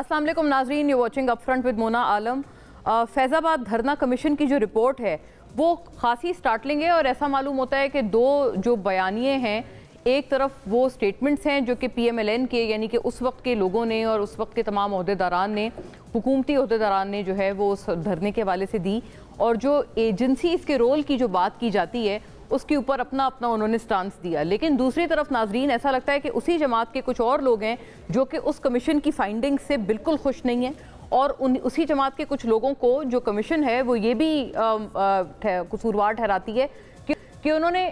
असलम नाजरीन you watching Upfront with Mona Alam Faizabad धरना commission की जो रिपोर्ट है वो खासी स्टार्टलिंग है और ऐसा मालूम होता है कि दो जो बयानिए हैं एक तरफ वो स्टेटमेंट्स हैं जो कि पीएमएलएन के यानी कि उस वक्त के लोगों ने और उस वक्त के तमाम अहदेदारान ने हुकूमती अहदेदारान ने जो है वो उस धरने के हवाले से दी और जो एजेंसी के रोल की जो बात की जाती है उसके ऊपर अपना अपना उन्होंने स्टांस दिया लेकिन दूसरी तरफ नाजरीन ऐसा लगता है कि उसी जमात के कुछ और लोग हैं जो कि उस कमीशन की फाइंडिंग से बिल्कुल खुश नहीं है और उन उसी जमात के कुछ लोगों को जो कमीशन है वो ये भी कसूरवार ठहराती है कि, कि उन्होंने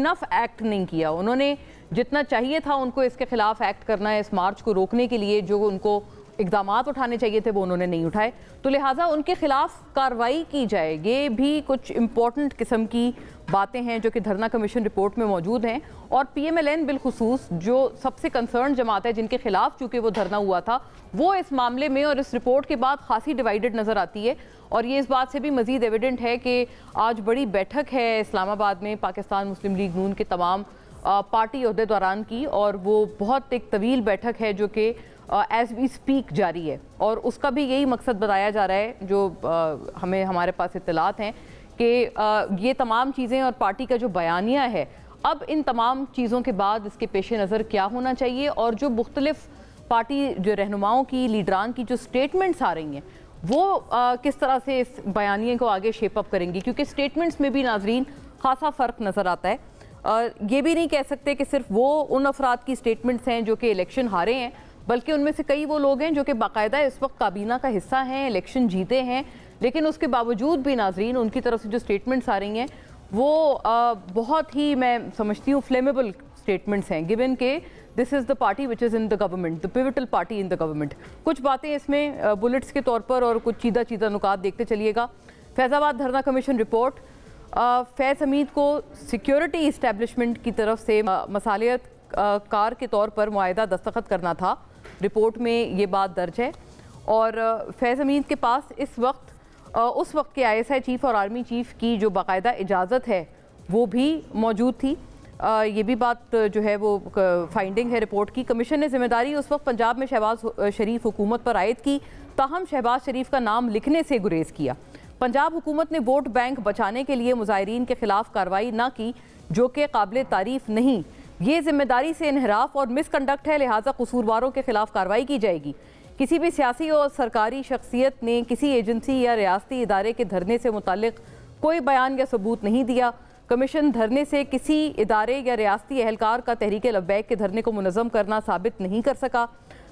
इनफ एक्ट नहीं किया उन्होंने जितना चाहिए था उनको इसके खिलाफ एक्ट करना है इस मार्च को रोकने के लिए जो उनको इकदाम उठाने चाहिए थे वो उन्होंने नहीं उठाए तो लिहाजा उनके खिलाफ कार्रवाई की जाए ये भी कुछ इम्पोर्टेंट किस्म की बातें हैं जो कि धरना कमीशन रिपोर्ट में मौजूद हैं और पी एम एल एन बिलखसूस जो सबसे कंसर्न जमात है जिनके खिलाफ चूंकि वो धरना हुआ था वो इस मामले में और इस रिपोर्ट के बाद खासी डिवाइडेड नज़र आती है और ये इस बात से भी मजीद एविडेंट है कि आज बड़ी बैठक है इस्लामाबाद में पाकिस्तान मुस्लिम लीग नून के तमाम पार्टी अहदे दौरान की और वो बहुत एक तवील बैठक है जो कि एज वी स्पीक जारी है और उसका भी यही मकसद बताया जा रहा है जो हमें हमारे पास इतलात हैं कि ये तमाम चीज़ें और पार्टी का जो बयानिया है अब इन तमाम चीज़ों के बाद इसके पेश नज़र क्या होना चाहिए और जो मुख्तलिफ पार्टी जो रहनुमाओं की लीडरान की जो स्टेटमेंट्स आ रही हैं वो आ, किस तरह से इस बयानी को आगे शेपअप करेंगी क्योंकि स्टेटमेंट्स में भी नाजरीन खासा फ़र्क नज़र आता है आ, ये भी नहीं कह सकते कि सिर्फ वो उन अफराद की स्टेटमेंट्स हैं जो कि इलेक्शन हारे हैं बल्कि उनमें से कई वो लोग हैं जो कि बाकायदा इस वक्त काबीना का हिस्सा हैं इलेक्शन जीते हैं लेकिन उसके बावजूद भी नाजरीन उनकी तरफ से जो स्टेटमेंट्स आ रही हैं वो आ, बहुत ही मैं समझती हूँ फ्लेमेबल स्टेटमेंट्स हैं गिवन के this is the party which is in the government the pivotal party in the government कुछ बातें इसमें बुलेट्स के तौर पर और कुछ चीदा चीदा नुकात देखते चलिएगा फैज़ाबाद धरना कमीशन रिपोर्ट फैज़ हमीद को सिक्योरिटी इस्टेबलिशमेंट की तरफ से मसालियत कार के तौर पर माह दस्तखत करना था रिपोर्ट में ये बात दर्ज है और फैज़ हमीद के पास इस वक्त उस वक्त के आई एस आई चीफ़ और आर्मी चीफ़ की जो बाकायदा इजाज़त है वो भी मौजूद थी आ, ये भी बात जो है वो फाइंडिंग है रिपोर्ट की कमीशन ने जिम्मेदारी उस वक्त पंजाब में शहबाज शरीफ हुकूमत पर आयद की ताहम शहबाज शरीफ का नाम लिखने से गुरेज किया पंजाब हुकूमत ने वोट बैंक बचाने के लिए मुजाहरीन के खिलाफ कार्रवाई ना की जो कि काबिल तारीफ नहीं ये जिम्मेदारी से इनहराफ और मिसकंडक्ट है लिहाजा कसूरवारों के खिलाफ कार्रवाई की जाएगी किसी भी सियासी और सरकारी शख्सियत ने किसी एजेंसी या रियाती इदारे के धरने से मुतल कोई बयान या सबूत नहीं दिया कमीशन धरने से किसी इदारे या रियाती एहलकार का तहरीक लब्बैक के धरने को मनज़म करना साबित नहीं कर सका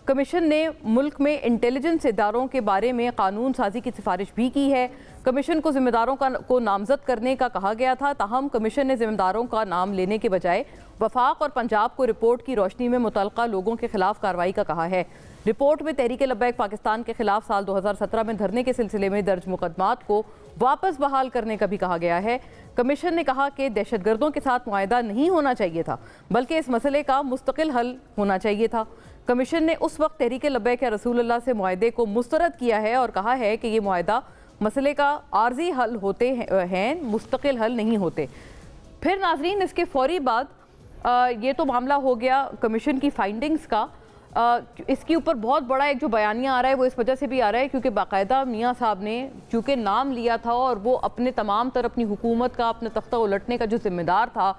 कमीशन ने मुल्क में इंटेलिजेंस इदारों के बारे में कानून साजी की सिफारिश भी की है कमीशन को जिम्मेदारों का को नामजद करने का कहा गया था तहम कमीशन ने जिम्मेदारों का नाम लेने के बजाय वफाक और पंजाब को रिपोर्ट की रोशनी में मुतल लोगों के खिलाफ कार्रवाई का कहा है रिपोर्ट में तहरीक लब्बैक पाकिस्तान के खिलाफ साल 2017 में धरने के सिलसिले में दर्ज मुकदमात को वापस बहाल करने का भी कहा गया है कमीशन ने कहा कि दहशतगर्दों के साथ माहा नहीं होना चाहिए था बल्कि इस मसले का मुस्तकिल हल होना चाहिए था कमीशन ने उस वक्त तहरीक लब्बैक या रसूल से माहे को मुस्तरद किया है और कहा है कि ये माहा मसले का आर्जी हल होते हैं मुस्तकिल हल नहीं होते फिर नाजरीन इसके फौरी बाद ये तो मामला हो गया कमीशन की फाइंडिंग्स का इसके ऊपर बहुत बड़ा एक जो बयानिया आ रहा है वो इस वजह से भी आ रहा है क्योंकि बाकायदा मियाँ साहब ने चूँकि नाम लिया था और वो अपने तमाम तर अपनी हुकूमत का अपना तख्ता उलटने का जो जिम्मेदार था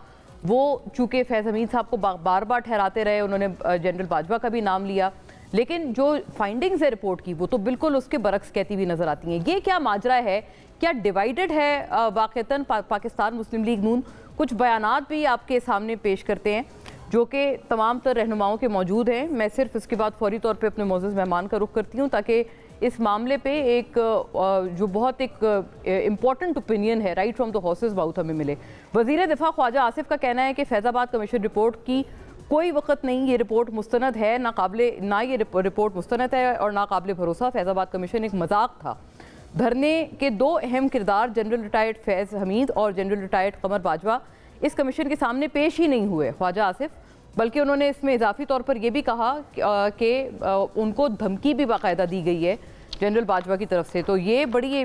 वो चूँकि फैज़ अमीन साहब को बार बार ठहराते रहे उन्होंने जनरल बाजवा का भी नाम लिया लेकिन जो फाइंडिंग्स है रिपोर्ट की वो तो बिल्कुल उसके बरक्स कहती हुई नज़र आती हैं ये क्या माजरा है क्या डिवाइडेड है वाक़ता पा, पाकिस्तान मुस्लिम लीग नून कुछ बयान भी आपके सामने पेश करते हैं जो कि तमाम तर रहनुमाओं के मौजूद हैं मैं सिर्फ इसके बाद फौरी तौर पर अपने मोज़ मेहमान का रुख करती हूँ ताकि इस मामले पे एक जो बहुत एक इम्पॉर्टेंट ओपिनियन है right from the horses mouth हमें मिले वजीर दिफा ख्वाजा आसिफ का कहना है कि फैज़ाबाद कमीशन रिपोर्ट की कोई वक्त नहीं ये रिपोर्ट मुस्तनद है ना काबिल ना ये रिपोर्ट मुस्ंद है और ना काबिल भरोसा फैज़ाबाद कमीशन एक मजाक था धरने के दो अहम किरदार जनरल रिटायर्ड फैज़ हमीद और जनरल रिटायर्ड कमर बाजवा इस कमीशन के सामने पेश ही नहीं हुए ख्वाजा आसिफ बल्कि उन्होंने इसमें इजाफी तौर पर यह भी कहा कि उनको धमकी भी बाकायदा दी गई है जनरल बाजवा की तरफ से तो ये बड़ी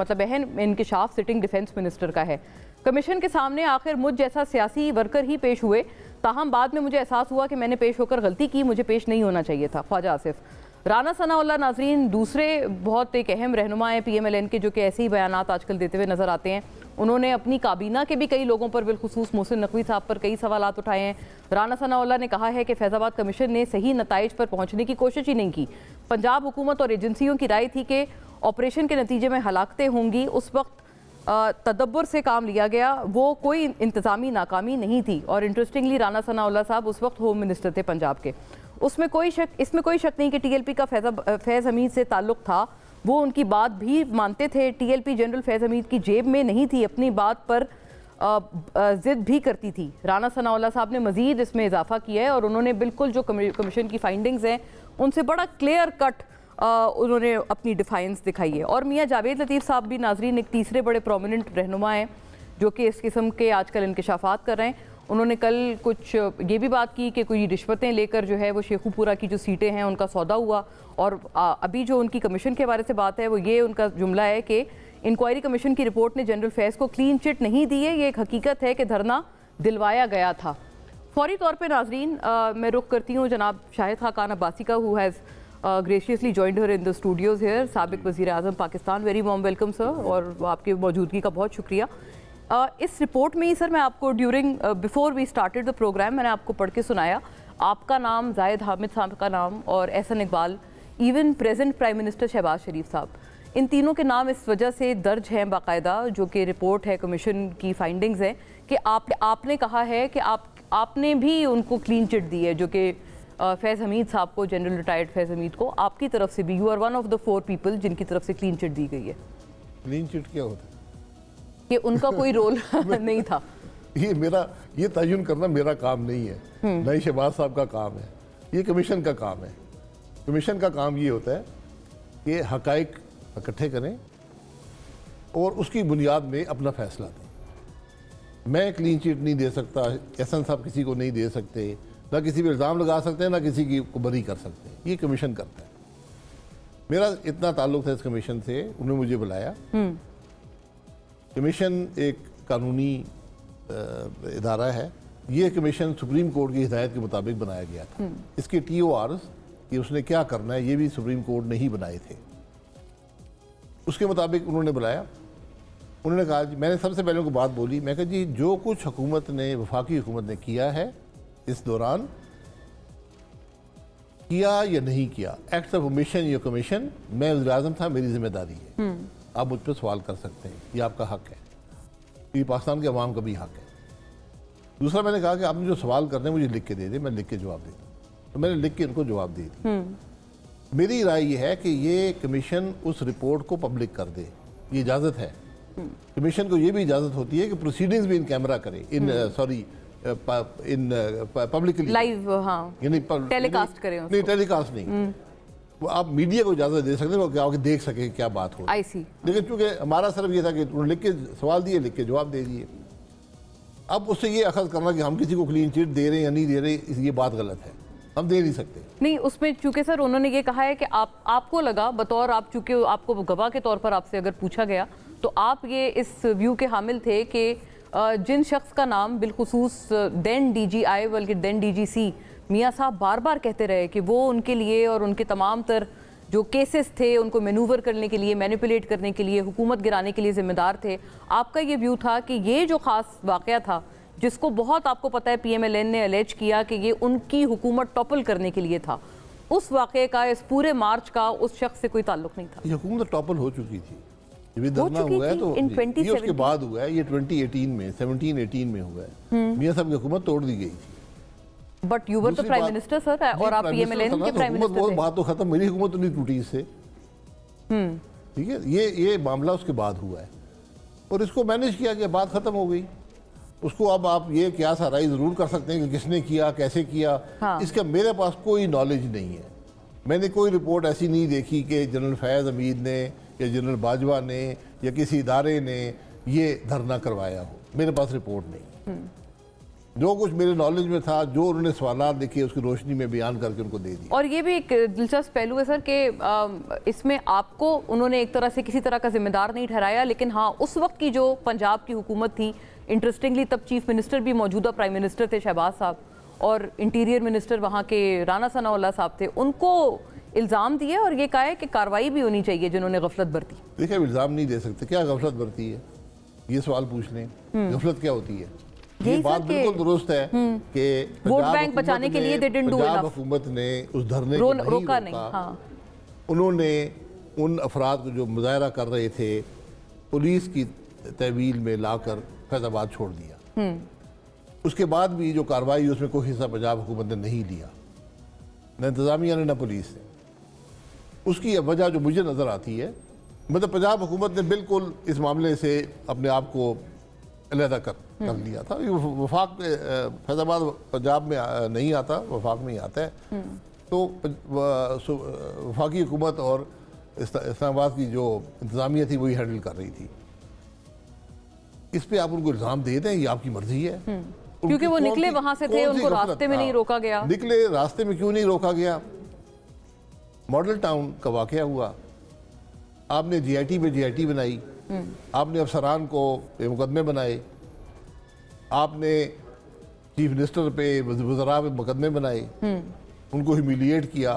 मतलब अहम इंकशाफ सिटिंग डिफेंस मिनिस्टर का है कमीशन के सामने आखिर मुझ जैसा सियासी वर्कर ही पेश हुए ताहम बाद में मुझे एहसास हुआ कि मैंने पेश होकर गलती की मुझे पेश नहीं होना चाहिए था ख्वाजा आसिफ राना सनाउल्ला नाजरीन दूसरे बहुत एक अहम रहनुमा हैं पी एम एल एन के जो कि ऐसे ही बयान आजकल देते हुए नज़र आते हैं उन्होंने अपनी काबीना के भी कई लोगों पर बिलखसूस मोहसिन नकवी साहब पर कई सवाल उठाए हैं राना सनाउल्ला ने कहा है कि फैज़ाबाद कमीशन ने सही नतज पर पहुँचने की कोशिश ही नहीं की पंजाब हुकूमत और एजेंसियों की राय थी कि ऑपरेशन के नतीजे में हलाकतें होंगी उस वक्त तदब्बर से काम लिया गया वो कोई इंतज़ामी नाकामी नहीं थी और इंटरेस्टिंगली राना सनाउल्ला साहब उस वक्त होम मिनिस्टर थे पंजाब के उसमें कोई शक इसमें कोई शक नहीं कि टीएलपी का फैजा फैज़ हमीद से ताल्लुक़ था वो उनकी बात भी मानते थे टीएलपी जनरल फैज़ हमीद की जेब में नहीं थी अपनी बात पर ज़िद भी करती थी राना सनाउल्ला साहब ने मज़ीद इसमें इजाफा किया है और उन्होंने बिल्कुल जो कमीशन की फाइंडिंग्स हैं उनसे बड़ा क्लियर कट उन्होंने अपनी डिफाइंस दिखाई है और मियाँ जावेद लतीफ़ साहब भी नाजरीन एक तीसरे बड़े प्रोमिनंट रहनुमा हैं जो कि इस किस्म के आजकल इंकशाफात कर रहे हैं उन्होंने कल कुछ ये भी बात की कि कोई रिश्वतें लेकर जो है वो शेखुपुरा की जो सीटें हैं उनका सौदा हुआ और अभी जो उनकी कमीशन के बारे से बात है वो ये उनका जुमला है कि इंक्वायरी कमीशन की रिपोर्ट ने जनरल फैज़ को क्लीन चिट नहीं दी है ये एक हकीकत है कि धरना दिलवाया गया था फौरी तौर पर नाजरीन मैं रुख करती हूँ जनाब शाहिद खाकान अब्बासी का who has graciously joined her in the studios here सबक वज़ी अजम Pakistan very warm welcome sir और आपकी मौजूदगी का बहुत शुक्रिया इस रिपोर्ट में ही सर मैं आपको during before we started the programme मैंने आपको पढ़ के सुनाया आपका नाम जायद हामिद साहब का नाम और Ahsan Iqbal even present prime minister Shahbaz Sharif साहब इन तीनों के नाम इस वजह से दर्ज हैं बाकायदा जो कि रिपोर्ट है कमीशन की फाइंडिंग्स हैं कि आप आपने कहा है कि आप आपने भी उनको क्लीन चिट दी है जो कि फैज़ हमीद साहब को जनरल रिटायर्ड फैज़ हमीद को आपकी तरफ से भी you are one of the four people जिनकी तरफ से क्लीन चिट दी गई है क्लीन चिट क्या होता है कि उनका कोई रोल नहीं था ये मेरा ये तयन करना मेरा काम नहीं है हम्म। नई शहबाज साहब का काम है ये कमीशन का काम है कमीशन का काम ये होता है कि हक इकट्ठे करें और उसकी बुनियाद में अपना फैसला दें मैं क्लीन चिट नहीं दे सकता एहसन साहब किसी को नहीं दे सकते ना किसी पर इल्ज़ाम लगा सकते हैं ना किसी की को बरी कर सकते हैं ये कमीशन करता है मेरा इतना ताल्लुक था इस कमीशन से उन्होंने मुझे बुलाया हम्म। कमीशन एक कानूनी इदारा है ये कमीशन सुप्रीम कोर्ट की हिदायत के मुताबिक बनाया गया था हम्म। इसके टी ओ आर कि उसने क्या करना है ये भी सुप्रीम कोर्ट ने ही बनाए थे उसके मुताबिक उन्होंने बुलाया उन्होंने कहा मैंने सबसे पहले उनको बात बोली मैं कहा जी जो कुछ हुकूमत ने वफाकी हुकूमत ने किया है इस दौरान किया या नहीं किया एक्ट ऑफ कमीशन या कमीशन मैं वजी था मेरी जिम्मेदारी है हम्म। आप मुझ पर सवाल कर सकते हैं ये आपका हक है ये पाकिस्तान के अवाम का भी हक है दूसरा मैंने कहा कि आपने जो सवाल करने मुझे लिख के दे दे मैं लिख के जवाब दे तो मैंने लिख के इनको जवाब दे दी हम्म। मेरी राय यह है कि ये कमीशन उस रिपोर्ट को पब्लिक कर दे ये इजाज़त है हम्म। कमीशन को ये भी इजाज़त होती है कि प्रोसीडिंग्स भी इन कैमरा करे in sorry hmm. uh, uh, in publicly uh, live हाँ यानी टेलीकास्ट करें नहीं टेलीकास्ट नहीं वो आप मीडिया को इजाज़त दे सकते हो कि आप देख सकें क्या बात हो आई सी लेकिन चूंकि हमारा सिर्फ ये था कि उन्होंने लिख के सवाल दिए लिख के जवाब दे दिए अब उससे ये अखज करना कि हम किसी को क्लीन चिट दे रहे हैं या नहीं दे रहे ये बात गलत है हम दे नहीं सकते नहीं उसमें चूंकि सर उन्होंने ये कहा है कि आप आपको लगा बतौर आप चूंकि आपको गवाह के तौर पर आपसे अगर पूछा गया तो आप ये इस व्यू के हामिल थे कि जिन शख्स का नाम बिलखसूस देन आई बल्कि देन सी मियाँ साहब बार बार कहते रहे कि वो उनके लिए और उनके तमाम तर जो केसेस थे उनको मेनूवर करने के लिए मैनिपुलेट करने के लिए हुकूमत गिराने के लिए ज़िम्मेदार थे आपका ये व्यू था कि ये जो ख़ास वाक़ था जिसको बहुत आपको पता है पीएमएलएन ने अलेज किया कि ये उनकी हुकूमत टॉपल करने के लिए था उस वाक़े का इस पूरे मार्च का उस शख्स से कोई ताल्लुक नहीं था हुकूमत टॉपल हो चुकी थी ये धरना हुआ है तो ये उसके बाद हुआ है ये 2018 में 17 18 में हुआ है हम्म। मियां साहब की हुकूमत तोड़ दी गई थी बट यू वर तो प्राइम मिनिस्टर सर और आप पीएमएलएन के प्राइम मिनिस्टर तो थे बात तो खत्म मेरी हुकूमत तो नहीं टूटी इससे हम्म। ठीक है ये ये मामला उसके बाद हुआ है और इसको मैनेज किया गया बात खत्म हो गई उसको अब आप ये क्या सराई जरूर कर सकते हैं कि किसने किया कैसे किया हाँ। इसका मेरे पास कोई नॉलेज नहीं है मैंने कोई रिपोर्ट ऐसी नहीं देखी कि जनरल फैज़ अमीद ने या जनरल बाजवा ने या किसी इदारे ने ये धरना करवाया हो मेरे पास रिपोर्ट नहीं हम्म। जो कुछ मेरे नॉलेज में था जो उन्होंने सवाल लिखे उसकी रोशनी में बयान करके उनको दे दिया और ये भी एक दिलचस्प पहलू है सर कि इसमें आपको उन्होंने एक तरह से किसी तरह का जिम्मेदार नहीं ठहराया लेकिन हाँ उस वक्त की जो पंजाब की हुकूमत थी इंटरेस्टिंगली तब चीफ मिनिस्टर भी मौजूदा प्राइम मिनिस्टर थे शहबाज साहब और इंटीरियर मिनिस्टर वहाँ के राना सनाउल्ला साहब थे उनको इल्ज़ाम दिए और ये कहा है कि कार्रवाई भी होनी चाहिए जिन्होंने गफलत बरती देखिए इल्ज़ाम नहीं दे सकते क्या गफलत बरती है ये सवाल पूछ लें हम्म। गफलत क्या होती है ये बात बिल्कुल दुरुस्त है हम्म। कि वोट बैंक बचाने के लिए हुकूमत ने उस धरने को नहीं रोका नहीं हाँ। उन्होंने उन अफराद को जो मुजाहरा कर रहे थे पुलिस की तहवील में लाकर फैजाबाद छोड़ दिया हम्म। उसके बाद भी जो कार्रवाई उसमें कोई हिस्सा पंजाब हुकूमत ने नहीं लिया न इंतज़ामिया ने न पुलिस ने उसकी वजह जो मुझे नज़र आती है मतलब पंजाब हुकूमत ने बिल्कुल इस मामले से अपने आप को अलहदा कर कर हम्म। लिया था वफाक फैजाबाद पंजाब में नहीं आता वफाक में ही आता है हम्म। तो वफाकी हुकूमत और इस्लामाबाद की जो इंतज़ामिया थी वही हैंडल कर रही थी इस पर आप उनको इल्ज़ाम दे दें ये आपकी मर्जी है हम्म। क्योंकि वो निकले वहां से थे उनको रास्ते में हाँ। नहीं रोका गया निकले रास्ते में क्यों नहीं रोका गया मॉडल टाउन का वाक़ हुआ आपने जीआईटी पे जीआईटी बनाई आपने अफसरान को पे मुकदमे बनाए आपने चीफ मिनिस्टर पे वजरा पे मुकदमे बनाए उनको ह्यूमिलिएट किया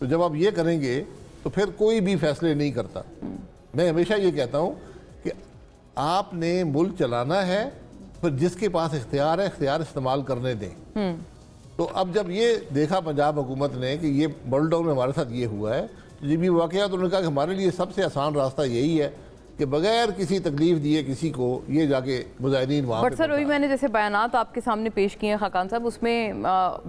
तो जब आप ये करेंगे तो फिर कोई भी फैसले नहीं करता मैं हमेशा ये कहता हूँ कि आपने मुल्क चलाना है फिर जिसके पास इख्तियार है इख्तियार इस्तेमाल करने दें तो अब जब ये देखा पंजाब हुकूमत ने कि ये डाउन में हमारे साथ ये हुआ है तो ये भी वाक़ तो उन्होंने कहा कि हमारे लिए सबसे आसान रास्ता यही है कि बगैर किसी तकलीफ दिए किसी को ये जाके मुजाहरीन वहाँ बट सर वही मैंने जैसे बयान तो आपके सामने पेश किए हैं खाकान साहब उसमें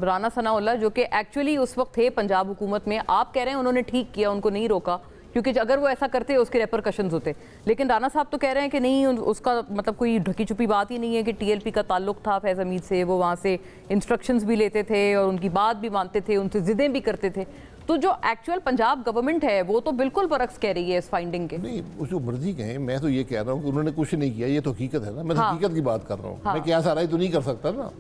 राना सनाउल्ला जो कि एक्चुअली उस वक्त थे पंजाब हुकूमत में आप कह रहे हैं उन्होंने ठीक किया उनको नहीं रोका क्योंकि अगर वो ऐसा करते उसके रेपरकशन होते लेकिन राना साहब तो कह रहे हैं कि नहीं उसका मतलब कोई ढकी छुपी बात ही नहीं है कि टीएलपी का ताल्लुक था फैज़ हमीद से वो वहाँ से इंस्ट्रक्शंस भी लेते थे और उनकी बात भी मानते थे उनसे ज़िदें भी करते थे तो जो एक्चुअल पंजाब गवर्नमेंट है वो तो बिल्कुल बरक्स कह रही है इस फाइंडिंग के नहीं जो मर्जी कहें मैं तो ये कह रहा हूँ कि उन्होंने कुछ नहीं किया ये तो हकीकत है ना मैं तो हाँ, हकीकत की बात कर रहा हूँ हाँ, मैं क्या सारा तो नहीं कर सकता ना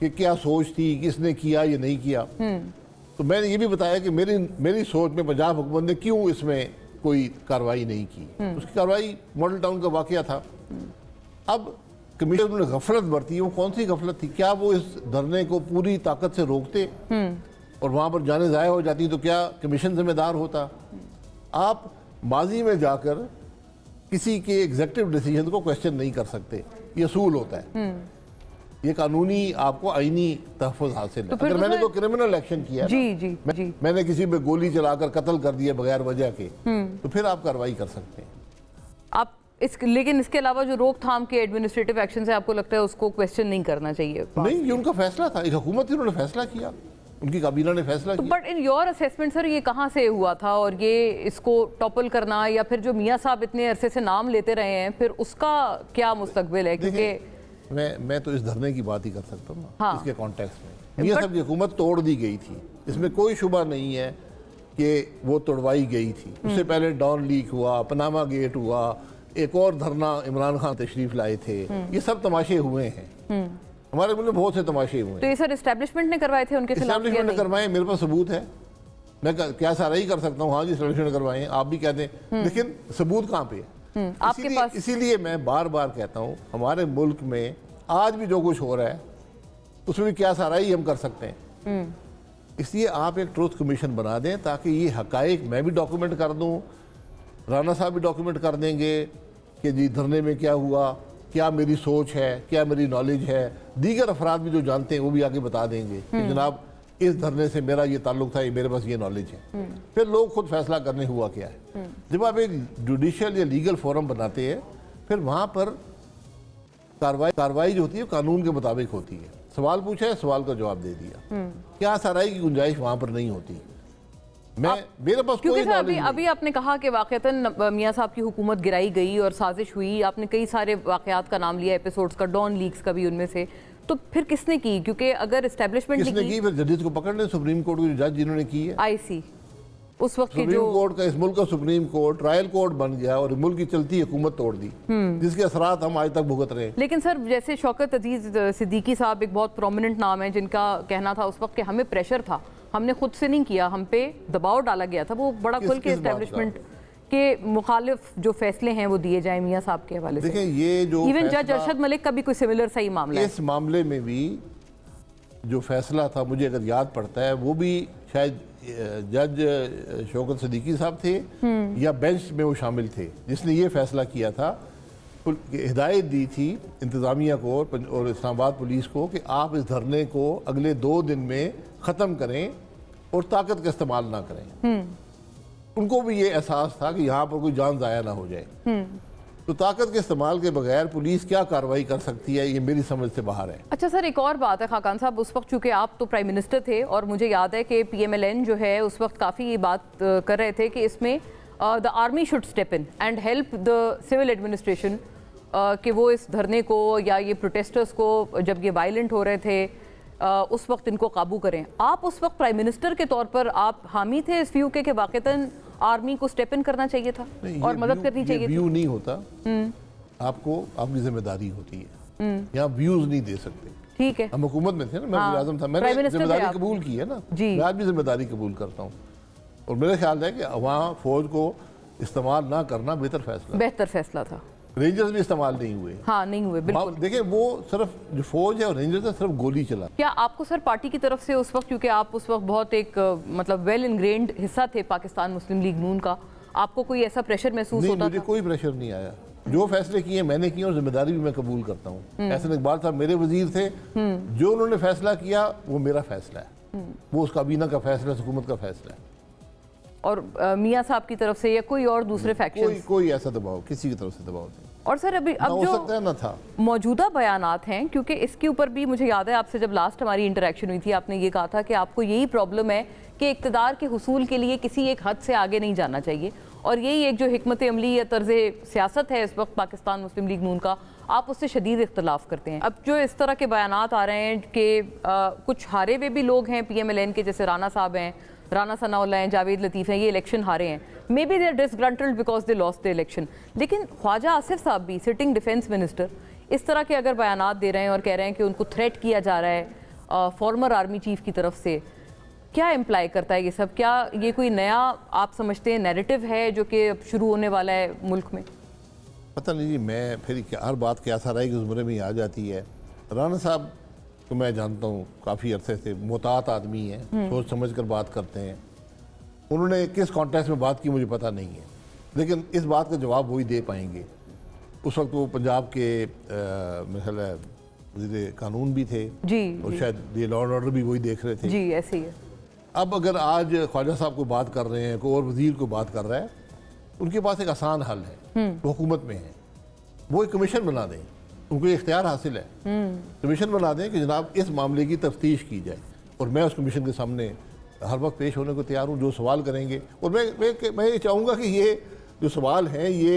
कि क्या सोच थी किसने किया या नहीं किया हम्म। तो मैंने ये भी बताया कि मेरी मेरी सोच में पंजाब हुकूमत ने क्यों इसमें कोई कार्रवाई नहीं की हम्म। उसकी कार्रवाई मॉडल टाउन का वाक़ था हम्म। अब कमीशन ने गफलत बरती वो कौन सी गफलत थी क्या वो इस धरने को पूरी ताकत से रोकते और वहाँ पर जाने ज़ाय हो जाती तो क्या कमीशन जिम्मेदार होता आप माजी में जाकर किसी के एग्जेक्टिव डिसीजन को क्वेश्चन नहीं कर सकते ये असूल होता है हम्म। ये कानूनी आपको आईनी तहफ़ हासिल तो है अगर मैंने तो कोई तो क्रिमिनल एक्शन किया जी जी मैं, जी मैंने किसी पे गोली चलाकर कत्ल कर दिया बगैर वजह के हम्म। तो फिर आप कार्रवाई कर सकते हैं आप इस लेकिन इसके अलावा जो रोकथाम के एडमिनिस्ट्रेटिव एक्शन है आपको लगता है उसको क्वेश्चन नहीं करना चाहिए नहीं ये उनका फैसला था एक हुकूमत ही उन्होंने फैसला किया उनकी काबीना ने फैसला तो किया but in your assessment sir ये कहाँ से हुआ था और ये इसको टॉपल करना या फिर जो मियाँ साहब इतने अरसे से नाम लेते रहे हैं फिर उसका क्या मुस्तबिल है क्योंकि मैं मैं तो इस धरने की बात ही कर सकता हूँ हाँ। इसके कॉन्टेक्स में मियाँ साहब की हुकूमत तोड़ दी गई थी इसमें कोई शुबा नहीं है कि वो तोड़वाई गई थी हम्म। उससे पहले डॉन लीक हुआ पनामा गेट हुआ एक और धरना इमरान खान तशरीफ लाए थे हम्म। ये सब तमाशे हुए हैं हम्म। हमारे मुल्क में बहुत से तमाशे हुए तो ये सर इस्टेब्लिशमेंट ने करवाए थे उनके इस्टेब्लिशमेंट ने करवाए मेरे पास सबूत है मैं क्या सारा ही कर सकता हूँ हाँ जी इस्टेब्लिशमेंट करवाए आप भी कहते हैं हम्म। लेकिन सबूत कहाँ पे है हम्म, आपके पास इसीलिए मैं बार बार कहता हूँ हमारे मुल्क में आज भी जो कुछ हो रहा है उसमें भी क्या सारा ही हम कर सकते हैं हम्म। इसलिए आप एक ट्रूथ कमीशन बना दें ताकि ये हक मैं भी डॉक्यूमेंट कर दूँ राना साहब भी डॉक्यूमेंट कर देंगे कि जी धरने में क्या हुआ क्या मेरी सोच है क्या मेरी नॉलेज है दीगर अफराद भी जो जानते हैं वो भी आगे बता देंगे कि हम्म। जनाब इस धरने से मेरा ये ताल्लुक था ये मेरे पास ये नॉलेज है हम्म। फिर लोग खुद फैसला करने हुआ क्या है हम्म। जब आप एक जुडिशल या लीगल फोरम बनाते हैं फिर वहाँ पर कार्रवाई कार्रवाई जो होती है कानून के मुताबिक होती है सवाल पूछा है सवाल का जवाब दे दिया क्या सराई की गुंजाइश वहाँ पर नहीं होती मैं मेरे पास क्योंकि सर अभी अभी आपने कहा कि वाक़ता मियाँ साहब की हुकूमत गिराई गई और साजिश हुई आपने कई सारे वाकत का नाम लिया एपिसोड्स का डॉन लीक्स का भी उनमें से तो फिर किसने की क्योंकि अगर इस्टेब्लिशमेंट किसने की, की फिर जदीद को पकड़ लें सुप्रीम कोर्ट की जज जिन्होंने की है आई सी उस वक्त की जो कोर्ट का इस मुल्क का सुप्रीम कोर्ट ट्रायल कोर्ट बन गया और मुल्क की चलती हुकूमत तोड़ दी हम्म। जिसके असरा हम आज तक भुगत रहे हैं लेकिन सर जैसे शौकत अजीज सिद्दीकी साहब एक बहुत प्रोमिनेंट नाम है जिनका कहना था उस वक्त कि हमें प्रेशर था हमने खुद से नहीं किया हम पे दबाव डाला गया था वो बड़ा खुल के इस्टेब्लिशमेंट के मुखालिफ जो फैसले हैं वो दिए जाए मियाँ साहब के हवाले से देखिए ये जो इवन जज अरशद मलिक का भी कोई सिमिलर सही मामला इस मामले में भी जो फैसला था मुझे अगर याद पड़ता है वो भी शायद जज शौकत सदीकी साहब थे हम्म। या बेंच में वो शामिल थे जिसने ये फैसला किया था हिदायत दी थी इंतज़ामिया को और इस्लामाबाद पुलिस को कि आप इस धरने को अगले दो दिन में ख़त्म करें और ताकत का इस्तेमाल ना करें हम्म। उनको भी ये एहसास था कि यहाँ पर कोई जान ज़ाया ना हो जाए हम्म। तो ताकत के इस्तेमाल के बगैर पुलिस क्या कार्रवाई कर सकती है ये मेरी समझ से बाहर है अच्छा सर एक और बात है खाकान साहब उस वक्त चूंकि आप तो प्राइम मिनिस्टर थे और मुझे याद है कि पीएमएलएन जो है उस वक्त काफ़ी ये बात कर रहे थे कि इसमें the army should step in and help the civil administration कि वो इस धरने को या ये प्रोटेस्टर्स को जब ये वायलेंट हो रहे थे आ, उस वक्त इनको काबू करें आप उस वक्त प्राइम मिनिस्टर के तौर पर आप हामी थे इस व्यू के वाक़ता आर्मी को स्टेप इन करना चाहिए था और मदद करनी चाहिए व्यू नहीं होता हम्म। आपको आपकी जिम्मेदारी होती है हम्म। यहाँ व्यूज नहीं दे सकते ठीक है हम हुकूमत में थे ना मैं हाँ, आजम था मैंने जिम्मेदारी कबूल की है ना जी मैं आज भी जिम्मेदारी कबूल करता हूँ और मेरा ख्याल है कि वहाँ फौज को इस्तेमाल ना करना बेहतर फैसला बेहतर फैसला था रेंजर्स भी इस्तेमाल नहीं हुए हाँ नहीं हुए बिल्कुल देखिए वो सिर्फ जो फौज है और रेंजर्स है सिर्फ गोली चला क्या आपको सर पार्टी की तरफ से उस वक्त क्योंकि आप उस वक्त बहुत एक मतलब वेल इनग्रेन हिस्सा थे पाकिस्तान मुस्लिम लीग नून का आपको कोई ऐसा प्रेशर महसूस होता मुझे था? कोई प्रेशर नहीं आया जो फैसले किए मैंने किए और जिम्मेदारी भी मैं कबूल करता हूँ एहसन हम्म। इकबाल साहब मेरे वजीर थे हम्म। जो उन्होंने फैसला किया वो मेरा फैसला है हम्म। वो उस काबीना का फैसला है हुकूमत का फैसला है और मियाँ साहब की तरफ से या कोई और दूसरे फैक्शन कोई, कोई ऐसा दबाव किसी की तरफ से दबाव नहीं और सर अभी अब जो था मौजूदा बयान हैं क्योंकि इसके ऊपर भी मुझे याद है आपसे जब लास्ट हमारी इंटरेक्शन हुई थी आपने ये कहा था कि आपको यही प्रॉब्लम है कि इकतदार के हसूल के लिए किसी एक हद से आगे नहीं जाना चाहिए और यही एक जो हमत अमली या तर्ज सियासत है इस वक्त पाकिस्तान मुस्लिम लीग नून का आप उससे शदीद इख्तलाफ करते हैं अब जो इस तरह के बयान आ रहे हैं कि कुछ हारे हुए भी लोग हैं पी एम एल एन के जैसे राना साहब हैं राना सनाउल्ला हैं जावेद लतीफ़ हैं ये इलेक्शन हारे हैं maybe they're disgruntled because they lost the election लेकिन ख्वाजा आसिफ साहब भी सिटिंग डिफेंस मिनिस्टर इस तरह के अगर बयान दे रहे हैं और कह रहे हैं कि उनको थ्रेट किया जा रहा है फॉर्मर आर्मी चीफ की तरफ से क्या इम्प्लाई करता है ये सब क्या ये कोई नया आप समझते हैं नैरेटिव है जो कि शुरू होने वाला है मुल्क में पता नहीं जी मैं फिर हर बात क्या सारा कि उस में ही आ जाती है राना साहब तो मैं जानता हूँ काफ़ी अरसे से मोहतात आदमी है हम्म। सोच समझ कर बात करते हैं उन्होंने किस कॉन्टेक्स में बात की मुझे पता नहीं है लेकिन इस बात का जवाब वही दे पाएंगे उस वक्त वो पंजाब के मिसल वजीर कानून भी थे जी और शायद ये लॉ एंड ऑर्डर भी वही देख रहे थे जी ऐसे ही है अब अगर आज ख्वाजा साहब को बात कर रहे हैं कोई और वजीर को बात कर रहा है उनके पास एक आसान हल है हम्म। वो हुकूमत में है वो एक कमीशन बना दें उनको इख्तियार हासिल है कमीशन तो बना दें कि जनाब इस मामले की तफ्तीश की जाए और मैं उस कमीशन के सामने हर वक्त पेश होने को तैयार हूँ जो सवाल करेंगे और मैं मैं मैं ये चाहूँगा कि ये जो सवाल हैं ये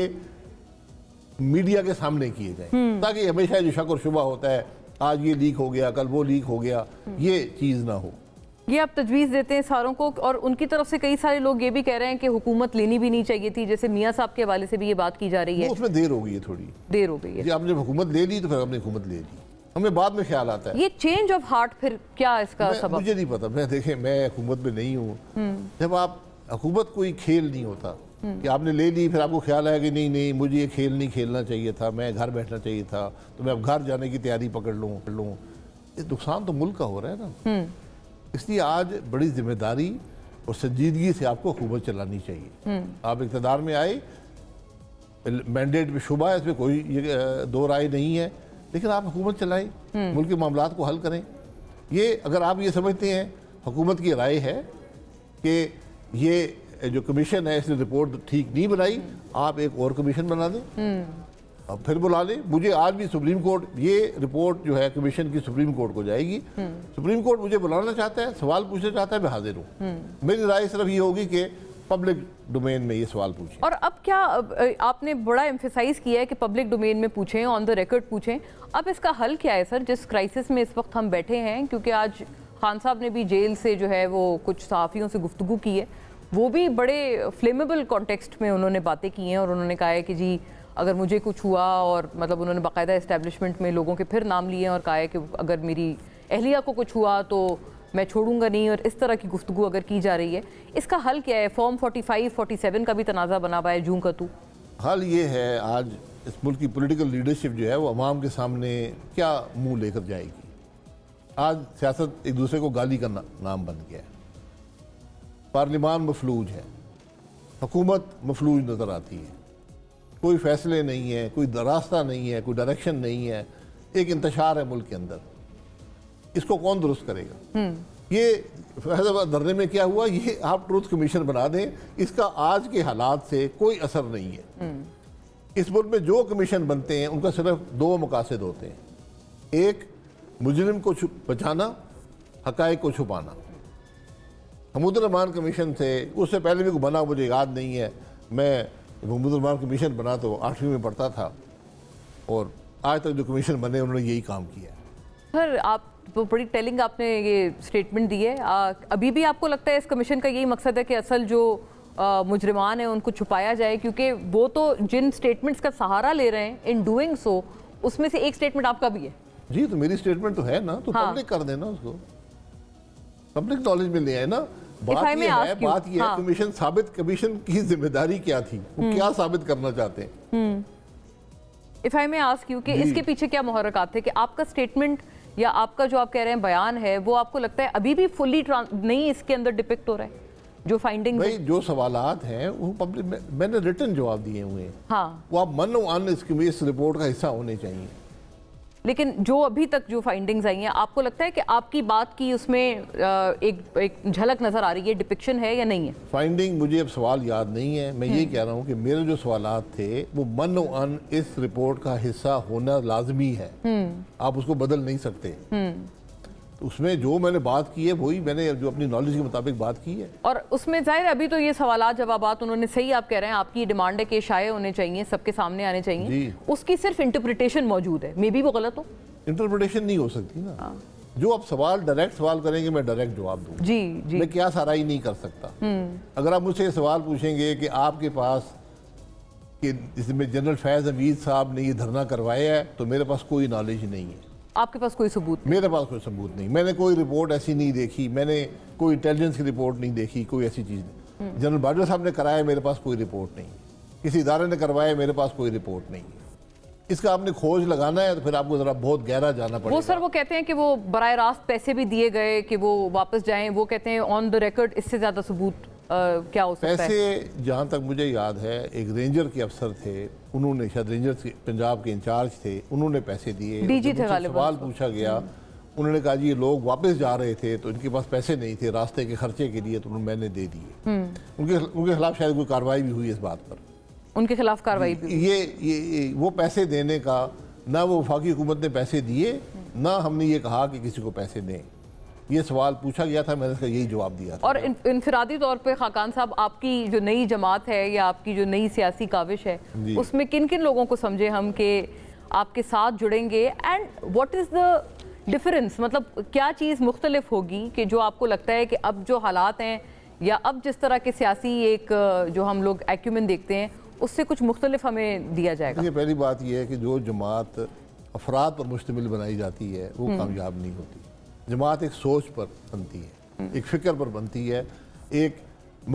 मीडिया के सामने किए जाए हम्म। ताकि हमेशा जो शक और शुबा होता है आज ये लीक हो गया कल वो लीक हो गया ये चीज़ ना हो ये आप तजवीज़ देते हैं सारों को और उनकी तरफ से कई सारे लोग ये भी कह रहे हैं कि हुकूमत लेनी भी नहीं चाहिए थी जैसे मियाँ साहब के हवाले से भी ये बात की जा रही है उसमें देर हो गई है थोड़ी देर हो गई है आपने हुकूमत ले ली तो फिर आपने हुकूमत ले ली हमें बाद में ख्याल आता है ये चेंज ऑफ हार्ट फिर क्या इसका सबब मुझे नहीं पता मैं देखें मैं हुकूमत में नहीं हूँ हम्म। जब आप हुकूमत कोई खेल नहीं होता हम्म। कि आपने ले ली फिर आपको ख्याल आया कि नहीं नहीं मुझे ये खेल नहीं खेलना चाहिए था मैं घर बैठना चाहिए था तो मैं अब घर जाने की तैयारी पकड़ लूँ लूँ ये नुकसान तो मुल्क का हो रहा है ना हम्म। इसलिए आज बड़ी जिम्मेदारी और संजीदगी से आपको हुकूमत चलानी चाहिए हम्म। आप इकतदार में आए मैंडेट में शुभा है इसमें कोई ये दो राय नहीं है लेकिन आप हुकूमत चलाएं हम्म। मुल्क के मामला को हल करें ये अगर आप ये समझते हैं हुकूमत की राय है कि ये जो कमीशन है इसने रिपोर्ट ठीक नहीं बनाई हम्म। आप एक और कमीशन बना दें अब फिर बुला लें मुझे आज भी सुप्रीम कोर्ट ये रिपोर्ट जो है कमीशन की सुप्रीम कोर्ट को जाएगी सुप्रीम कोर्ट मुझे बुलाना चाहता है सवाल पूछना चाहता है मैं हाजिर हूँ मेरी राय सिर्फ ये होगी कि पब्लिक डोमेन में ये सवाल पूछें और अब क्या आपने बड़ा एम्फेसाइज किया है कि पब्लिक डोमेन में पूछें ऑन द रिकॉर्ड पूछें अब इसका हल क्या है सर जिस क्राइसिस में इस वक्त हम बैठे हैं क्योंकि आज खान साहब ने भी जेल से जो है वो कुछ सहाफ़ियों से गुफ्तु की है वो भी बड़े फ्लेमेबल कॉन्टेक्स्ट में उन्होंने बातें की हैं और उन्होंने कहा है कि जी अगर मुझे कुछ हुआ और मतलब उन्होंने बाकायदा इस्टेब्लिशमेंट में लोगों के फिर नाम लिए और कहा है कि अगर मेरी अहलिया को कुछ हुआ तो मैं छोड़ूंगा नहीं और इस तरह की गुफ्तु अगर की जा रही है इसका हल क्या है फॉर्म 45, 47 का भी तनाज़ा बना हुआ है जूं का तू हल ये है आज इस मुल्क की पोलिटिकल लीडरशिप जो है वो अवाम के सामने क्या मुँह लेकर जाएगी आज सियासत एक दूसरे को गाली का ना, नाम बन गया है पार्लिमान मफलूज है हकूमत मफलूज नज़र आती है कोई फैसले नहीं है कोई रास्ता नहीं है कोई डायरेक्शन नहीं है एक इंतशार है मुल्क के अंदर इसको कौन दुरुस्त करेगा हम्म। ये फैजाबाद धरने में क्या हुआ ये आप ट्रूथ कमीशन बना दें इसका आज के हालात से कोई असर नहीं है हम्म। इस मुल्क में जो कमीशन बनते हैं उनका सिर्फ दो मकासद होते हैं एक मुजरिम को बचाना हकाइक को छुपाना हमूदरमान कमीशन से उससे पहले भी बना मुझे याद नहीं है मैं महमूद रमान कमीशन बना तो आठवीं में पढ़ता था और आज तक जो कमीशन बने उन्होंने यही काम किया सर आप तो बड़ी टेलिंग आपने ये स्टेटमेंट दी है आ, अभी भी आपको लगता है इस कमीशन का यही मकसद है कि असल जो मुजरमान है उनको छुपाया जाए क्योंकि वो तो जिन स्टेटमेंट्स का सहारा ले रहे हैं इन डूइंग सो उसमें से एक स्टेटमेंट आपका भी है जी तो मेरी स्टेटमेंट तो है ना तो हाँ। पब्लिक कर देना उसको पब्लिक नॉलेज में ले आए ना बात ये है बात ये है कमीशन साबित कमीशन की जिम्मेदारी क्या थी वो हम्म। क्या साबित करना चाहते हैं if I may ask you कि इसके पीछे क्या मुहरक थे कि आपका स्टेटमेंट या आपका जो आप कह रहे हैं बयान है वो आपको लगता है अभी भी फुली नहीं इसके अंदर डिपिक्ट हो रहा है जो फाइंडिंग भाई जो सवाल हैं वो पब्लिक मैंने रिटर्न जवाब दिए हुए हैं हाँ वो आप मन वन इसकी इस रिपोर्ट का हिस्सा होने चाहिए लेकिन जो अभी तक जो फाइंडिंग्स आई हैं आपको लगता है कि आपकी बात की उसमें एक एक झलक नज़र आ रही है डिपिक्शन है या नहीं है फाइंडिंग मुझे अब सवाल याद नहीं है मैं ये हम्म। कह रहा हूँ कि मेरे जो सवाल थे वो मन अन इस रिपोर्ट का हिस्सा होना लाजमी है हम्म। आप उसको बदल नहीं सकते हम्म। उसमें जो मैंने बात की है वही मैंने जो अपनी नॉलेज के मुताबिक बात की है और उसमें जाहिर अभी तो ये सवाल जवाब उन्होंने सही आप कह रहे हैं आपकी डिमांड है कि शायद होने चाहिए सबके सामने आने चाहिए उसकी सिर्फ इंटरप्रिटेशन मौजूद है मे बी वो गलत हो इंटरप्रिटेशन नहीं हो सकती ना हाँ। जो आप सवाल डायरेक्ट सवाल करेंगे मैं डायरेक्ट जवाब दूँ जी जी मैं क्या सारा ही नहीं कर सकता हम्म। अगर आप मुझसे सवाल पूछेंगे कि आपके पास जिसमें जनरल फैज़ अमीद साहब ने ये धरना करवाया है तो मेरे पास कोई नॉलेज नहीं है आपके पास कोई सबूत मेरे पास कोई सबूत नहीं मैंने कोई रिपोर्ट ऐसी नहीं देखी मैंने कोई इंटेलिजेंस की रिपोर्ट नहीं देखी कोई ऐसी चीज़ नहीं जनरल हम्म। बाजवा साहब ने कराया मेरे पास कोई रिपोर्ट नहीं किसी इदारे ने करवाया मेरे पास कोई रिपोर्ट नहीं इसका आपने खोज लगाना है तो फिर आपको जरा बहुत गहरा जाना पड़ेगा वो सर वो कहते हैं कि वो बर रास्त पैसे भी दिए गए कि वो वापस जाएं वो कहते हैं ऑन द रिकॉर्ड इससे ज़्यादा सबूत क्या हो सकता पैसे जहाँ तक मुझे याद है एक रेंजर के अफसर थे उन्होंने शायद रेंजर पंजाब के इंचार्ज थे उन्होंने पैसे दिए सवाल पूछा गया हम्म। उन्होंने कहा जी ये लोग वापस जा रहे थे तो इनके पास पैसे नहीं थे रास्ते के खर्चे के लिए तो उन्होंने मैंने दे दिए हम्म। उनके उनके खिलाफ शायद कोई कार्रवाई भी हुई इस बात पर उनके खिलाफ कार्रवाई भी ये, ये ये वो पैसे देने का ना वो वफाकी हुकूमत ने पैसे दिए हम्म। ना हमने ये कहा कि किसी को पैसे दें ये सवाल पूछा गया था मैंने इसका यही जवाब दिया था और इनफरादी तौर पर खाकान साहब आपकी जो नई जमात है या आपकी जो नई सियासी काविश है उसमें किन किन लोगों को समझे हम कि आपके साथ जुड़ेंगे and what is the difference मतलब क्या चीज़ मुख्तलिफ होगी कि जो आपको लगता है कि अब जो हालात हैं या अब जिस तरह के सियासी एक जो हम लोग एक्यूमेंट देखते हैं उससे कुछ मुख्तलिफ हमें दिया जाएगा देखिए पहली बात यह है कि जो जमात अफराद पर मुश्तमिल बनाई जाती है वो हम्म। कामयाब नहीं होती जमात एक सोच पर बनती है एक फ़िक्र पर बनती है एक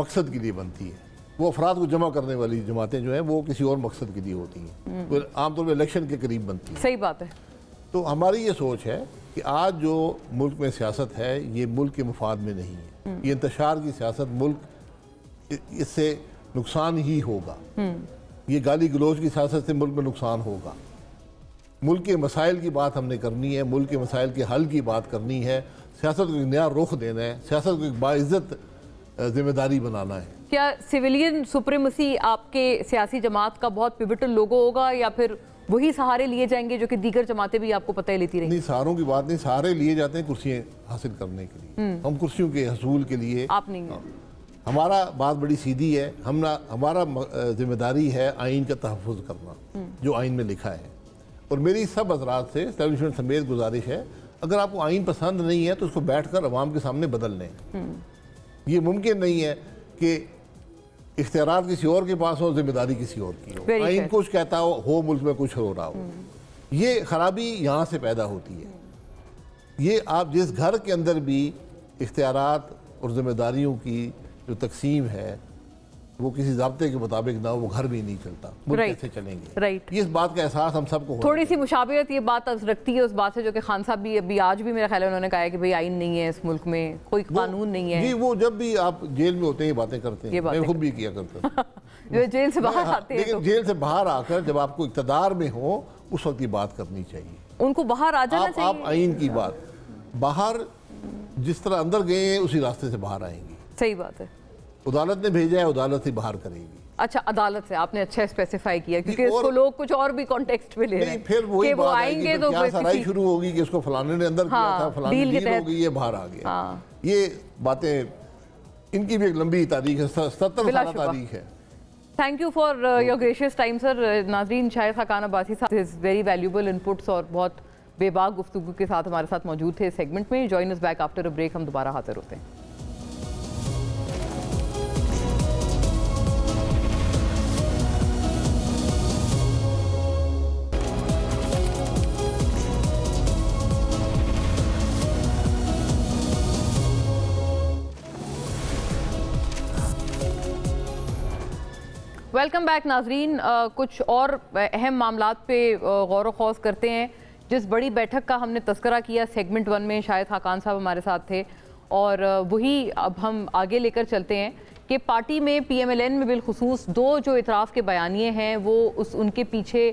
मकसद के लिए बनती है वो अफराद को जमा करने वाली जमातें जो हैं वो किसी और मकसद के लिए होती हैं तो आमतौर पर इलेक्शन के करीब बनती है सही बात है तो हमारी ये सोच है कि आज जो मुल्क में सियासत है ये मुल्क के मफाद में नहीं है हम्म। ये इंतशार की सियासत मुल्क इससे नुकसान ही होगा हम्म। ये गाली गलोच की सियासत से मुल्क में नुकसान होगा मुल्क के मसाइल की बात हमने करनी है मुल्क के मसाइल के हल की बात करनी है सियासत को एक नया रुख देना है सियासत को एक बाज़त जिम्मेदारी बनाना है क्या सिविलियन सुप्रीमसी आपके सियासी जमात का बहुत पिवटल लोगो होगा या फिर वही सहारे लिए जाएंगे जो कि दीगर जमातें भी आपको पता ही लेती रहेंगी सहारों की बात नहीं सहारे लिए जाते हैं कुर्सियाँ हासिल करने के लिए हम्म। हम कुर्सियों के हसूल के लिए आप नहीं हाँ। हमारा बात बड़ी सीधी है हम ना हमारा जिम्मेदारी है आइन का तहफ़ करना हम्म। जो आइन में लिखा है और मेरी सब हजरात से इस्टेबलिशमेंट समेत गुजारिश है अगर आपको आइन पसंद नहीं है तो उसको बैठ कर आवाम के सामने बदल लें ये मुमकिन नहीं है कि इख्तियार किसी और के पास हो जिम्मेदारी किसी और की हो आइन कुछ कहता हो हो मुल्क में कुछ हो रहा हो ये खराबी यहाँ से पैदा होती है ये आप जिस घर के अंदर भी इख्तियार और जिम्मेदारियों की जो तकसीम है वो किसी जबते के मुताबिक ना वो घर भी नहीं चलता वो right. कैसे चलेंगे राइट right. इस बात का एहसास हम सबको थोड़ी सी मुशाबरत ये बात रखती है उस बात से जो कि खान साहब भी अभी आज भी मेरा ख्याल है उन्होंने कहा है कि भाई आइन नहीं है इस मुल्क में कोई कानून नहीं है जी वो जब भी आप जेल में होते हैं ये बातें करते हैं मैं खुद भी किया करता जो जेल से बाहर हाँ, आते हैं लेकिन तो। जेल से बाहर आकर जब आपको इकतदार में हो उस वक्त की बात करनी चाहिए उनको बाहर आ जाना चाहिए आप आइन की बात बाहर जिस तरह अंदर गए हैं उसी रास्ते से बाहर आएंगे सही बात है अदालत ने भेजा है अदालत ही बाहर करेगी अच्छा अदालत से आपने अच्छा स्पेसिफाई किया क्योंकि इसको लोग कुछ और भी कॉन्टेक्स्ट में ले रहे हैं फिर वही वो आएंगे तो सराई शुरू होगी कि इसको फलाने ने अंदर हाँ, किया था हाँ, फलाने डील डील हो गई ये बाहर आ गया हाँ। ये बातें इनकी भी एक लंबी तारीख है सत्तर तारीख है thank you for your gracious time sir नाजरीन शाहिद खाकान अब्बासी साहब इज़ वेरी वैल्यूबल इनपुट्स और बहुत बेबाक गुफ्तु के साथ हमारे साथ मौजूद थे सेगमेंट में join is back after a break हम दोबारा हाजिर होते हैं वेलकम बैक नाजरीन कुछ और अहम मामला पे गौर ख़ौज करते हैं जिस बड़ी बैठक का हमने तस्करा किया सेगमेंट वन में शायद खाकान साहब हमारे साथ थे और वही अब हम आगे लेकर चलते हैं कि पार्टी में पीएमएलएन में बिलखसूस दो जो इतराफ़ के बयानिए हैं वो उस उनके पीछे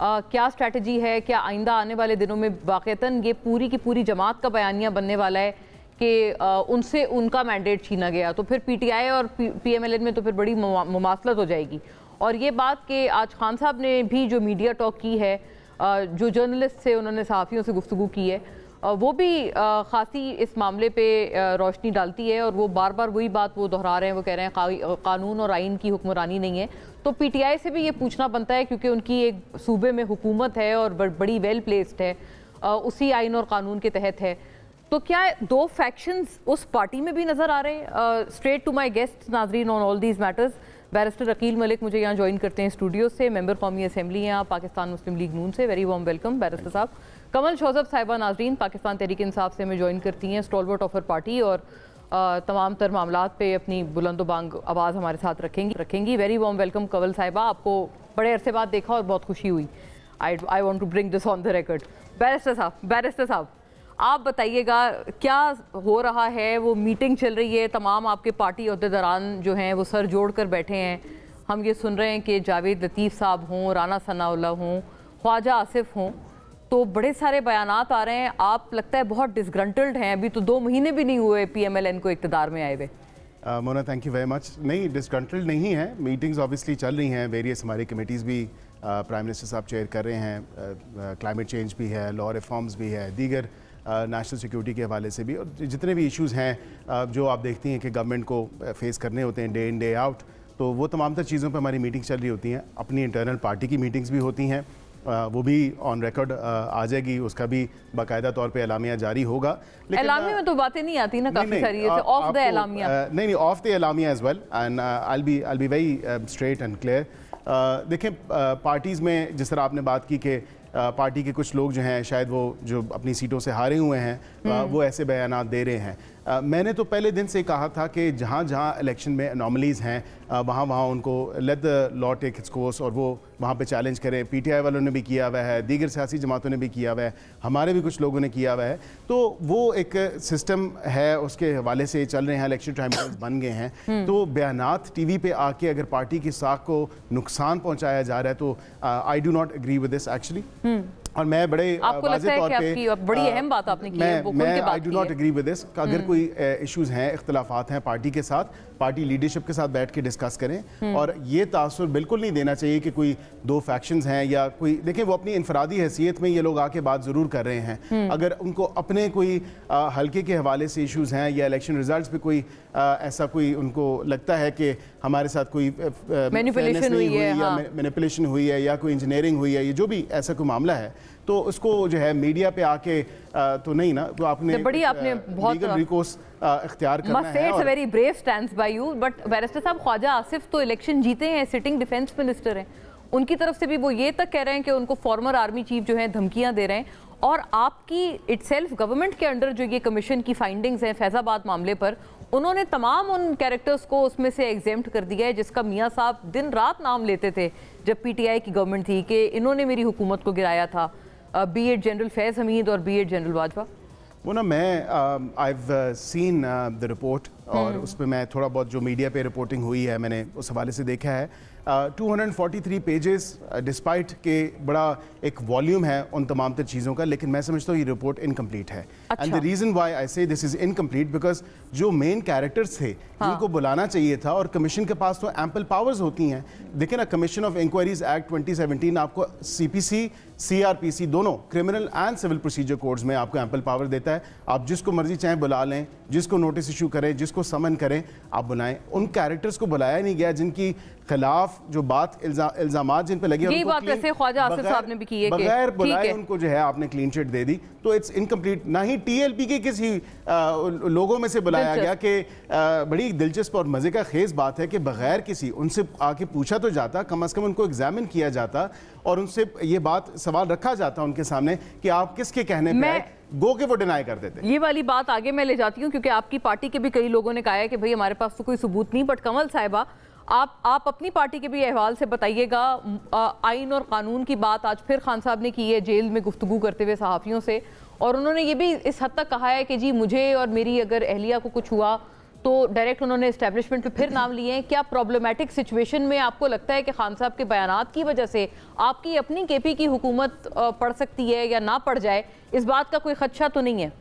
आ, क्या स्ट्रैटेजी है क्या आइंदा आने वाले दिनों में वाक़ता ये पूरी की पूरी जमात का बयानिया बनने वाला है कि उनसे उनका मैंडेट छीना गया तो फिर पीटीआई और पीएमएलएन में तो फिर बड़ी मुमासलत हो जाएगी और ये बात कि आज खान साहब ने भी जो मीडिया टॉक की है जो जर्नलिस्ट से उन्होंने सहाफ़ियों से गुफ्तु की है वो भी खासी इस मामले पे रोशनी डालती है और वो बार बार वही बात वो दोहरा रहे हैं वो कह रहे हैं कानून और आइन की हुक्मरानी नहीं है तो पीटीआई से भी ये पूछना बनता है क्योंकि उनकी एक सूबे में हुकूमत है और बड़ी वेल प्लेस्ड है उसी आइन और कानून के तहत है तो क्या दो फैक्शंस उस पार्टी में भी नज़र आ रहे हैं स्ट्रेट टू माय गेस्ट नाजरीन on all these matters barrister Aqeel Malik मुझे यहाँ ज्वाइन करते हैं स्टूडियो से मेंबर कौमी असम्बली हैं आप पाकिस्तान मुस्लिम लीग नून से वेरी वॉम वेलकम बैरिस्टर साहब कमल शोजब साहिबा नाजरीन पाकिस्तान तहरीक इंसाफ से हमें ज्वाइन करती हैं स्टॉलवर्ट ऑफर पार्टी और uh, तमाम तर मामला पे अपनी बुलंदोबांग आवाज़ हमारे साथ रखेंगी रखेंगी वेरी वॉम वेलकम कंवल साहिबा आपको बड़े अरसे बाद देखा और बहुत खुशी हुई I I want to bring this on the record barrister साहब बैरिस्टर साहब आप बताइएगा क्या हो रहा है वो मीटिंग चल रही है तमाम आपके पार्टी अहदेदारान जो हैं वो सर जोड़ कर बैठे हैं हम ये सुन रहे हैं कि जावेद लतीफ़ साहब हों राना सनाउल्ला हों ख्वाजा आसिफ हों तो बड़े सारे बयान आ रहे हैं आप लगता है बहुत डिसग्रंटल्ड हैं अभी तो दो महीने भी नहीं हुए पी एम एल एन को इकतदार में आए हुए Mona thank you very much नहीं डिसग्रंटल्ड नहीं है मीटिंग्स ऑब्वियसली चल रही हैं वेरियस हमारी कमेटीज़ भी प्राइम uh, मिनिस्टर साहब चेयर कर रहे हैं क्लाइमेट uh, चेंज uh, भी है लॉ रिफॉर्म्स भी है दीगर uh, नेशनल सिक्योरिटी के हवाले से भी और जितने भी इश्यूज़ हैं जो आप देखती हैं कि गवर्नमेंट को फेस करने होते हैं डे इन डे आउट तो वो तमाम तर चीज़ों पर हमारी मीटिंग चल रही होती हैं अपनी इंटरनल पार्टी की मीटिंग्स भी होती हैं वो भी ऑन रिकॉर्ड आ जाएगी उसका भी बाकायदा तौर पे एलामिया जारी होगा लेकिन एलामिया में तो बातें नहीं आती ना काफ़ी सारी ऑफ द एलामिया नहीं नहीं ऑफ द एलामिया as well and I be I be very straight and clear देखें पार्टीज़ में जिस तरह आपने बात की कि पार्टी के कुछ लोग जो हैं शायद वो जो अपनी सीटों से हारे हुए हैं हम्म। वो ऐसे बयान दे रहे हैं मैंने तो पहले दिन से कहा था कि जहाँ जहाँ इलेक्शन में अनोमलीज़ हैं वहाँ वहाँ उनको let the law take its course और वो वहाँ पे चैलेंज करें पीटीआई वालों ने भी किया हुआ है दीगर सियासी जमातों ने भी किया हुआ है हमारे भी कुछ लोगों ने किया हुआ है तो वो एक सिस्टम है उसके हवाले से चल रहे हैं इलेक्शन ट्राइब्यूनल्स बन गए हैं हम्म। तो बयानात टीवी पे आके अगर पार्टी की साख को नुकसान पहुँचाया जा रहा है तो I do not agree with this actually और मैं बड़े आपको लगता है कि आपकी बड़ी अहम बात आपने की मैं, है मैं के बात I do not agree with this अगर हम्म। कोई इश्यूज हैं इख्तलाफात हैं पार्टी के साथ पार्टी लीडरशिप के साथ बैठ के डिस्कस करें और ये तासर बिल्कुल नहीं देना चाहिए कि कोई दो फैक्शंस हैं या कोई देखें वो अपनी इनफरादी हैसियत में ये लोग आके बात ज़रूर कर रहे हैं हम्म। अगर उनको अपने कोई हल्के के हवाले से इश्यूज हैं या इलेक्शन रिजल्ट पे कोई ऐसा कोई उनको लगता है कि हमारे साथ कोई मैनिपुलेशन हाँ। हुई, है या कोई इंजीनियरिंग हुई है या जो भी ऐसा कोई मामला है तो उसको जो है मीडिया पे आके तो नहीं ना तो आपने बड़ी आपने बहुत रिकोर्स इख्तियार करना है और very brave stands by you but barrister साहब ख्वाजा आसिफ तो इलेक्शन जीते हैं सिटिंग डिफेंस मिनिस्टर हैं उनकी तरफ से भी वो ये तक कह रहे हैं कि उनको फॉर्मर आर्मी चीफ जो है धमकियां दे रहे हैं और आपकी इट्सेल्फ गवर्नमेंट के अंडर जो ये कमीशन की फाइंडिंग्स हैं फैज़ाबाद मामले पर उन्होंने तमाम उन कैरेक्टर्स को उसमें से एग्जेम्प्ट कर दिया है जिसका मियाँ साहब दिन रात नाम लेते थे जब पीटीआई की गवर्नमेंट थी कि इन्होंने मेरी हुकूमत को गिराया था बी एड जनरल फैज़ हमीद और बी एड जनरल वाजवा वो ना मैं आई सीन द रिपोर्ट और hmm. उस पर मैं थोड़ा बहुत जो मीडिया पे रिपोर्टिंग हुई है मैंने उस हवाले से देखा है two hundred forty three pages despite के बड़ा एक वॉल्यूम है उन तमाम तर चीज़ों का लेकिन मैं समझता हूँ ये रिपोर्ट इनकम्प्लीट है and the reason why I say this is incomplete because जो मेन कैरेक्टर्स थे हाँ. उनको बुलाना चाहिए था और कमीशन के पास तो एम्पल पावर्स होती हैं देखिए ना कमीशन ऑफ इंक्वायरीज एक्ट 2017 आपको सीपीसी सीआरपीसी दोनों criminal and civil procedure codes में आपको एम्पल पावर देता है आप जिसको मर्जी चाहे बुला लें जिसको नोटिस इशू करें जिसको समन करें आप बुलाएं उन कैरेक्टर्स को बुलाया नहीं गया जिनकी खिलाफ जो बात इल्जाम जिन पर लगे बगैर बुलाए उनको जो है आपने क्लीन चिट दे दी तो इट्स इनकम्प्लीट ना ही टीएलपी के किसी लोगों में से बुलाया बताया गया कि बड़ी दिलचस्प और मज़े का खेज बात है कि बगैर किसी उनसे आके पूछा तो जाता कम अज़ कम उनको एग्जामिन किया जाता और उनसे ये बात सवाल रखा जाता उनके सामने कि आप किसके कहने पर गो के वो डिनाई कर देते ये वाली बात आगे मैं ले जाती हूँ क्योंकि आपकी पार्टी के भी कई लोगों ने कहा है कि भाई हमारे पास तो कोई सबूत नहीं बट कमल साहिबा आप आप अपनी पार्टी के भी अहवाल से बताइएगा आइन और कानून की बात आज फिर खान साहब ने की है जेल में गुफ्तु करते हुए सहाफ़ियों से और उन्होंने ये भी इस हद तक कहा है कि जी मुझे और मेरी अगर अहलिया को कुछ हुआ तो डायरेक्ट उन्होंने इस्टेब्लिशमेंट पे फिर नाम लिए हैं क्या प्रॉब्लमेटिक सिचुएशन में आपको लगता है कि खान साहब के बयान की वजह से आपकी अपनी के पी की हुकूमत पड़ सकती है या ना पड़ जाए इस बात का कोई खदशा तो नहीं है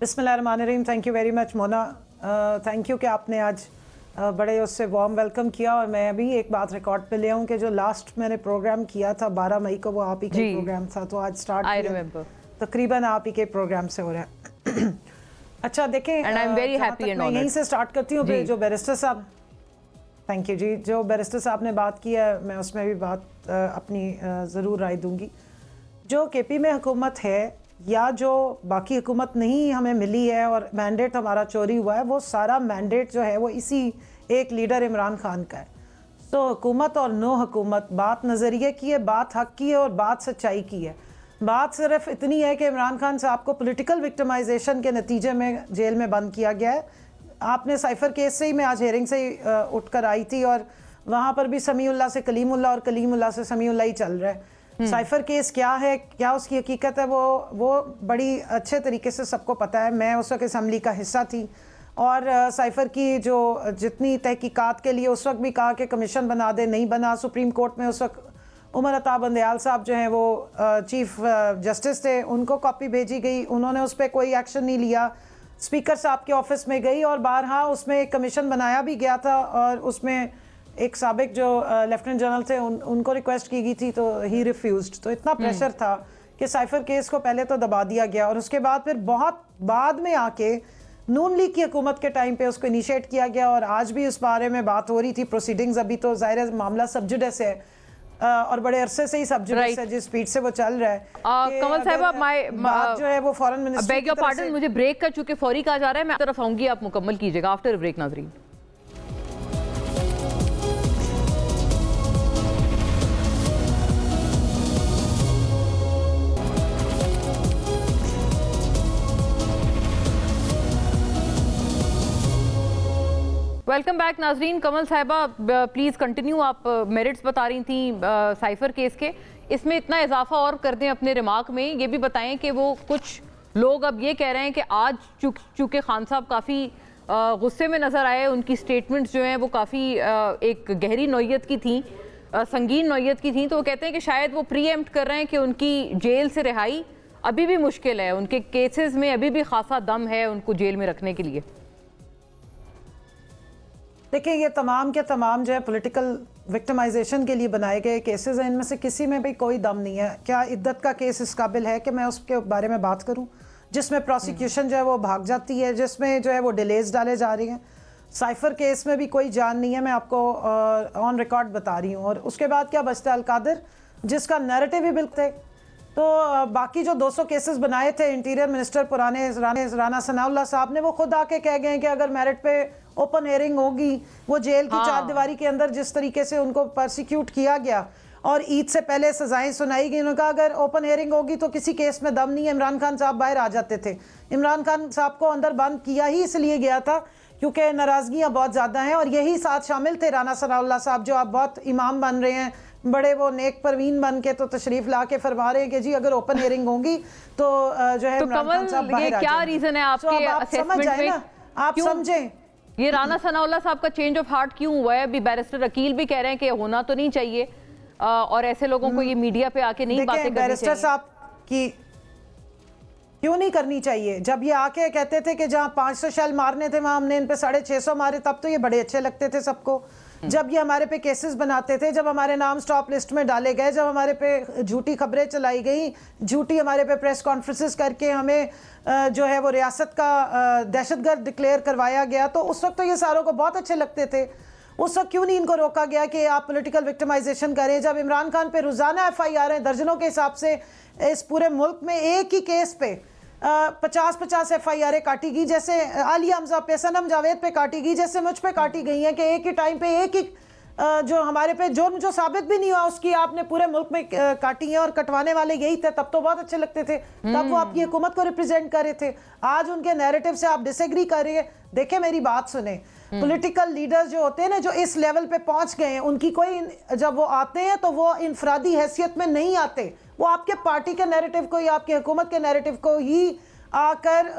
बिस्मिल thank you very much Mona thank you कि आपने आज बड़े उससे वार्म वेलकम किया और मैं अभी एक बात रिकॉर्ड पे ले आऊँ कि जो लास्ट मैंने प्रोग्राम किया था बारह मई को वो आप ही का प्रोग्राम था तो आज स्टार्ट तकरीबन आप ही के प्रोग्राम से हो रहा है अच्छा देखें आई एम वेरी हैप्पी मैं यहीं से स्टार्ट करती हूँ जो बैरिस्टर साहब थैंक यू जी जो बैरिस्टर साहब ने बात की है मैं उसमें भी बात अपनी ज़रूर राय दूँगी जो के पी में हुकूमत है या जो बाकी हुकूमत नहीं हमें मिली है और मैंडेट हमारा चोरी हुआ है वो सारा मैंडेट जो है वो इसी एक लीडर इमरान खान का है तो हुकूमत और नो हुकूमत बात नज़रिए की है बात हक की है और बात सच्चाई की है बात सिर्फ इतनी है कि इमरान खान साहब को पॉलिटिकल विक्टमाइजेशन के नतीजे में जेल में बंद किया गया है आपने साइफर केस से ही मैं आज हेयरिंग से ही उठ कर आई थी और वहाँ पर भी समीउल्ला से कलीमुल्ला और कलीमुल्ला से समीउल्ला ही चल रहा है हम्म। साइफर केस क्या है क्या उसकी हकीकत है वो वो बड़ी अच्छे तरीके से सबको पता है मैं उस वक्त इसम्बली का हिस्सा थी और साइफर की जो जितनी तहकीकात के लिए उस वक्त भी कहा कि कमीशन बना दे नहीं बना सुप्रीम कोर्ट में उस वक्त उमर अताब अंदयाल साहब जो हैं वो चीफ जस्टिस थे उनको कॉपी भेजी गई उन्होंने उस पर कोई एक्शन नहीं लिया स्पीकर साहब के ऑफिस में गई और बारहा उसमें एक कमीशन बनाया भी गया था और उसमें एक सबक जो लेफ्टिनेंट जनरल थे उन, उनको रिक्वेस्ट की गई थी तो ही रिफ्यूज तो इतना प्रेशर हम्म। था कि साइफर केस को पहले तो दबा दिया गया और उसके बाद फिर बहुत बाद में आके नून लीग की हुकूमत के टाइम पे उसको इनिशिएट किया गया और आज भी उस बारे में बात हो रही थी प्रोसीडिंग्स अभी तो जाहिर है मामला सब्जुडस है और बड़े अरसे से ही सब्जुडस right. है जिस स्पीड से वो चल रहा है uh, कमल साहब आप माय जो है वो foreign minister beg your pardon मुझे ब्रेक का चूंकि फौरी कहा जा रहा है मैं तरफ आऊंगी आप मुकम्मल कीजिएगा आफ्टर ब्रेक नाजरीन वेलकम बैक नाजरीन कमल साहिबा प्लीज़ कंटिन्यू आप मेरिट्स uh, बता रही थी साइफर uh, केस के इसमें इतना इजाफा और कर दें अपने रिमार्क में ये भी बताएं कि वो कुछ लोग अब ये कह रहे हैं कि आज चूँकि खान साहब काफ़ी uh, गुस्से में नज़र आए उनकी स्टेटमेंट्स जो हैं वो काफ़ी एक गहरी नोयत की थी संगीन नोयत की थी तो वो कहते हैं कि शायद वो प्री कर रहे हैं कि उनकी जेल से रिहाई अभी भी मुश्किल है उनके केसेस में अभी भी खासा दम है उनको जेल में रखने के लिए देखिए ये तमाम के तमाम जो है पोलिटिकल विक्टिमाइजेशन के लिए बनाए गए केसेस हैं इनमें से किसी में भी कोई दम नहीं है क्या इद्दत का केस इस काबिल है कि मैं उसके बारे में बात करूं जिसमें प्रोसिक्यूशन हम्म। जो है वो भाग जाती है जिसमें जो है वो डिलेज डाले जा रही हैं साइफर केस में भी कोई जान नहीं है मैं आपको ऑन रिकॉर्ड बता रही हूँ और उसके बाद क्या बचता है अलकादर जिसका नैरेटिव ही बिल्कुल थे तो बाकी जो 200 केसेस बनाए थे इंटीरियर मिनिस्टर पुराने राना सनाउल्ला साहब ने वो खुद आके कह गए कि अगर मेरिट पे ओपन एयरिंग होगी वो जेल की हाँ। चार दीवारी के अंदर जिस तरीके से उनको प्रोसिक्यूट किया गया और ईद से पहले सजाएं सुनाई गई उनका अगर ओपन एयरिंग होगी तो किसी केस में दम नहीं इमरान खान साहब बाहर आ जाते थे इमरान खान साहब को अंदर बंद किया ही इसलिए गया था क्योंकि नाराजगियां बहुत ज़्यादा हैं और यही साथ शामिल थे राना सनाउल्ला साहब जो आप बहुत इमाम बन रहे हैं बड़े वो नेक परवीन बन के तो तशरीफ ला के फरमा रहे हैं कि जी अगर ओपन हेयरिंग होंगी तो जो है तो कमल ये क्या रीजन है आपके आप, आप समझ आए ना आप समझें ये राना सनाउल्ला साहब का चेंज ऑफ हार्ट क्यों हुआ है अभी बैरिस्टर अकील भी कह रहे हैं कि होना तो नहीं चाहिए और ऐसे लोगों को ये मीडिया हम्म। पे आके नहीं बातें बैरिस्टर साहब की क्यों नहीं करनी चाहिए जब ये आके कहते थे कि जहाँ 500 शैल मारने थे वहाँ हमने इन पे साढ़े छः सौ मारे तब तो ये बड़े अच्छे लगते थे सबको जब ये हमारे पे केसेस बनाते थे जब हमारे नाम स्टॉप लिस्ट में डाले गए जब हमारे पे झूठी खबरें चलाई गई झूठी हमारे पे प्रेस कॉन्फ्रेंसेस करके हमें जो है वो रियासत का दहशतगर्द डिक्लेयर करवाया गया तो उस वक्त तो ये सारों को बहुत अच्छे लगते थे उस वक्त क्यों नहीं इनको रोका गया कि आप पोलिटिकल विक्टमाइजेशन करें जब इमरान खान पर रोज़ाना एफ आई आर हैं दर्जनों के हिसाब से इस पूरे मुल्क में एक ही केस पे पचास पचास एफ आई आर काटी गई जैसे आलिया हमजा पे सनम जावेद पे काटी गई जैसे मुझ पे काटी गई हैं कि एक ही टाइम पे एक ही जो हमारे पे जुर्म जो साबित भी नहीं हुआ उसकी आपने पूरे मुल्क में काटी है और कटवाने वाले यही थे तब तो बहुत अच्छे लगते थे तब वो आपकी हम्म। हुकूमत को रिप्रेजेंट कर रहे थे आज उनके नैरेटिव से आप डिसएग्री कर रहे हैं देखे मेरी बात सुने पॉलिटिकल हम्म। लीडर्स जो होते हैं ना जो इस लेवल पे पहुंच गए हैं उनकी कोई जब वो आते हैं तो वो इनफरादी हैसियत में नहीं आते वो आपके पार्टी के नैरेटिव को या आपकी हुकूमत के नैरेटिव को ही आकर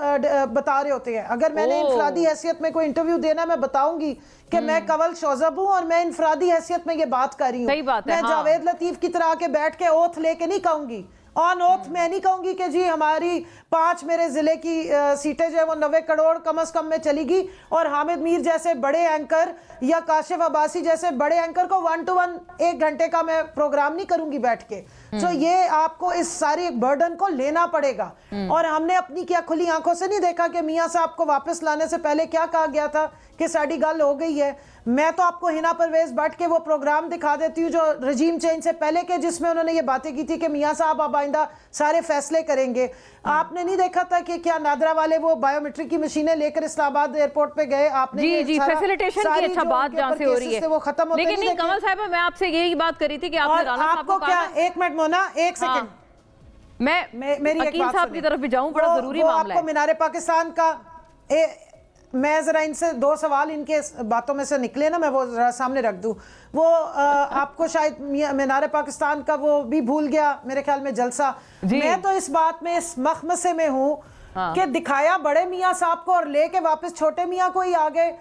बता रहे होते हैं अगर मैंने इंफरादी हैसियत में कोई इंटरव्यू देना मैं बताऊंगी कि हम्म। मैं कंवल शोजब हूँ और मैं इंफरादी हैसियत में ये बात कर रही हूँ मैं हाँ। जावेद लतीफ की तरह आके बैठ के ओथ लेके नहीं कहूंगी ऑन ओथ मैं नहीं कहूंगी कि जी हमारी पांच मेरे जिले की सीटें जो है वो नबे करोड़ कम से कम में चलेगी और हामिद मीर जैसे बड़े एंकर या काशिफ अब्बासी जैसे बड़े एंकर को वन टू वन एक घंटे का मैं प्रोग्राम नहीं करूंगी बैठ के तो so ये आपको इस सारे बर्डन को लेना पड़ेगा हम्म। और हमने अपनी क्या खुली आंखों से नहीं देखा कि मियाँ साहब को वापस लाने से पहले क्या कहा गया था कि साड़ी गल हो गई है मैं तो आपको हिना परवेज बैठ के वो प्रोग्राम दिखा देती हूँ जो रजीम चेंज से पहले के जिसमें उन्होंने ये बातें की थी कि मियाँ साहब अब नुमाइंदा सारे फैसले करेंगे आपने नहीं देखा था कि क्या नादरा वाले वो बायोमेट्रिक की मशीनें लेकर इस्लामाबाद एयरपोर्ट पे गए आपने जी जी फैसिलिटेशन की अच्छा बात जहां से हो रही है वो खत्म होते लेकिन नहीं कमल साहब मैं आपसे यही बात करी थी कि आपने राणा साहब को क्या एक मिनट मोना एक सेकंड हाँ। मैं मेरी साहब की तरफ भी जाऊं बड़ा जरूरी मामला है मीनारे पाकिस्तान का मैं ज़रा इनसे दो सवाल इनके बातों में से निकले ना मैं वो ज़रा सामने रख दूँ वो आ, आपको शायद मीनार पाकिस्तान का वो भी भूल गया मेरे ख्याल में जलसा मैं तो इस बात में इस मखमसे में हूँ हाँ। कि दिखाया बड़े मियाँ साहब को और लेके वापस छोटे मियाँ को ही आ गए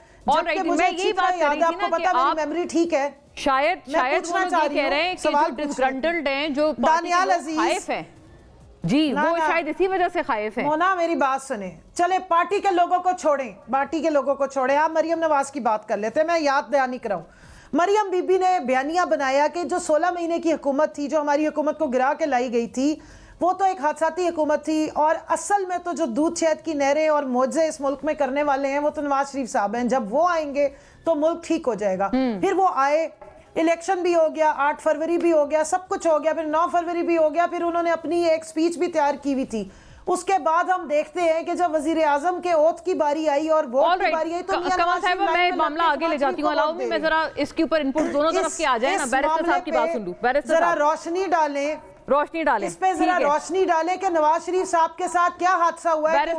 मुझे बात याद आपको पता है मेमोरी ठीक है शायद शायद वो कह रहे हैं कि जो डिसग्रंटल्ड हैं जो दानियाल हाइफ हैं जी ना, वो ना, शायद इसी वजह से खाइफ है मोना मेरी बात सुने चले पार्टी के लोगों को छोड़ें पार्टी के लोगों को छोड़ें आप मरियम नवाज की बात कर लेते हैं मैं याद नहीं कराऊ मरियम बीबी ने बयानिया बनाया कि जो 16 महीने की हुकूमत थी जो हमारी हुकूमत को गिरा के लाई गई थी वो तो एक हादसाती हुकूमत थी और असल में तो जो दूध शहद की नहरें और मोजे इस मुल्क में करने वाले हैं वो तो नवाज शरीफ साहब हैं जब वो आएंगे तो मुल्क ठीक हो जाएगा हम्म। फिर वो आए इलेक्शन भी हो गया आठ फरवरी भी हो गया सब कुछ हो गया फिर नौ फरवरी भी हो गया फिर उन्होंने अपनी एक स्पीच भी तैयार की हुई थी उसके बाद हम देखते हैं कि जब वजीर आजम के ओथ की बारी आई और वोट right. की बारी आई तो कमाल साहब मैं मामला आगे ले जाती हूँ अलाउ मैं जरा इसके ऊपर इनपुट दोनों तरफ के आ जाए ना साहब की बात सुन जरा रोशनी डालें रोशनी डाले इस पे जरा रोशनी डाले कि नवाज शरीफ साहब के साथ क्या हादसा हुआ है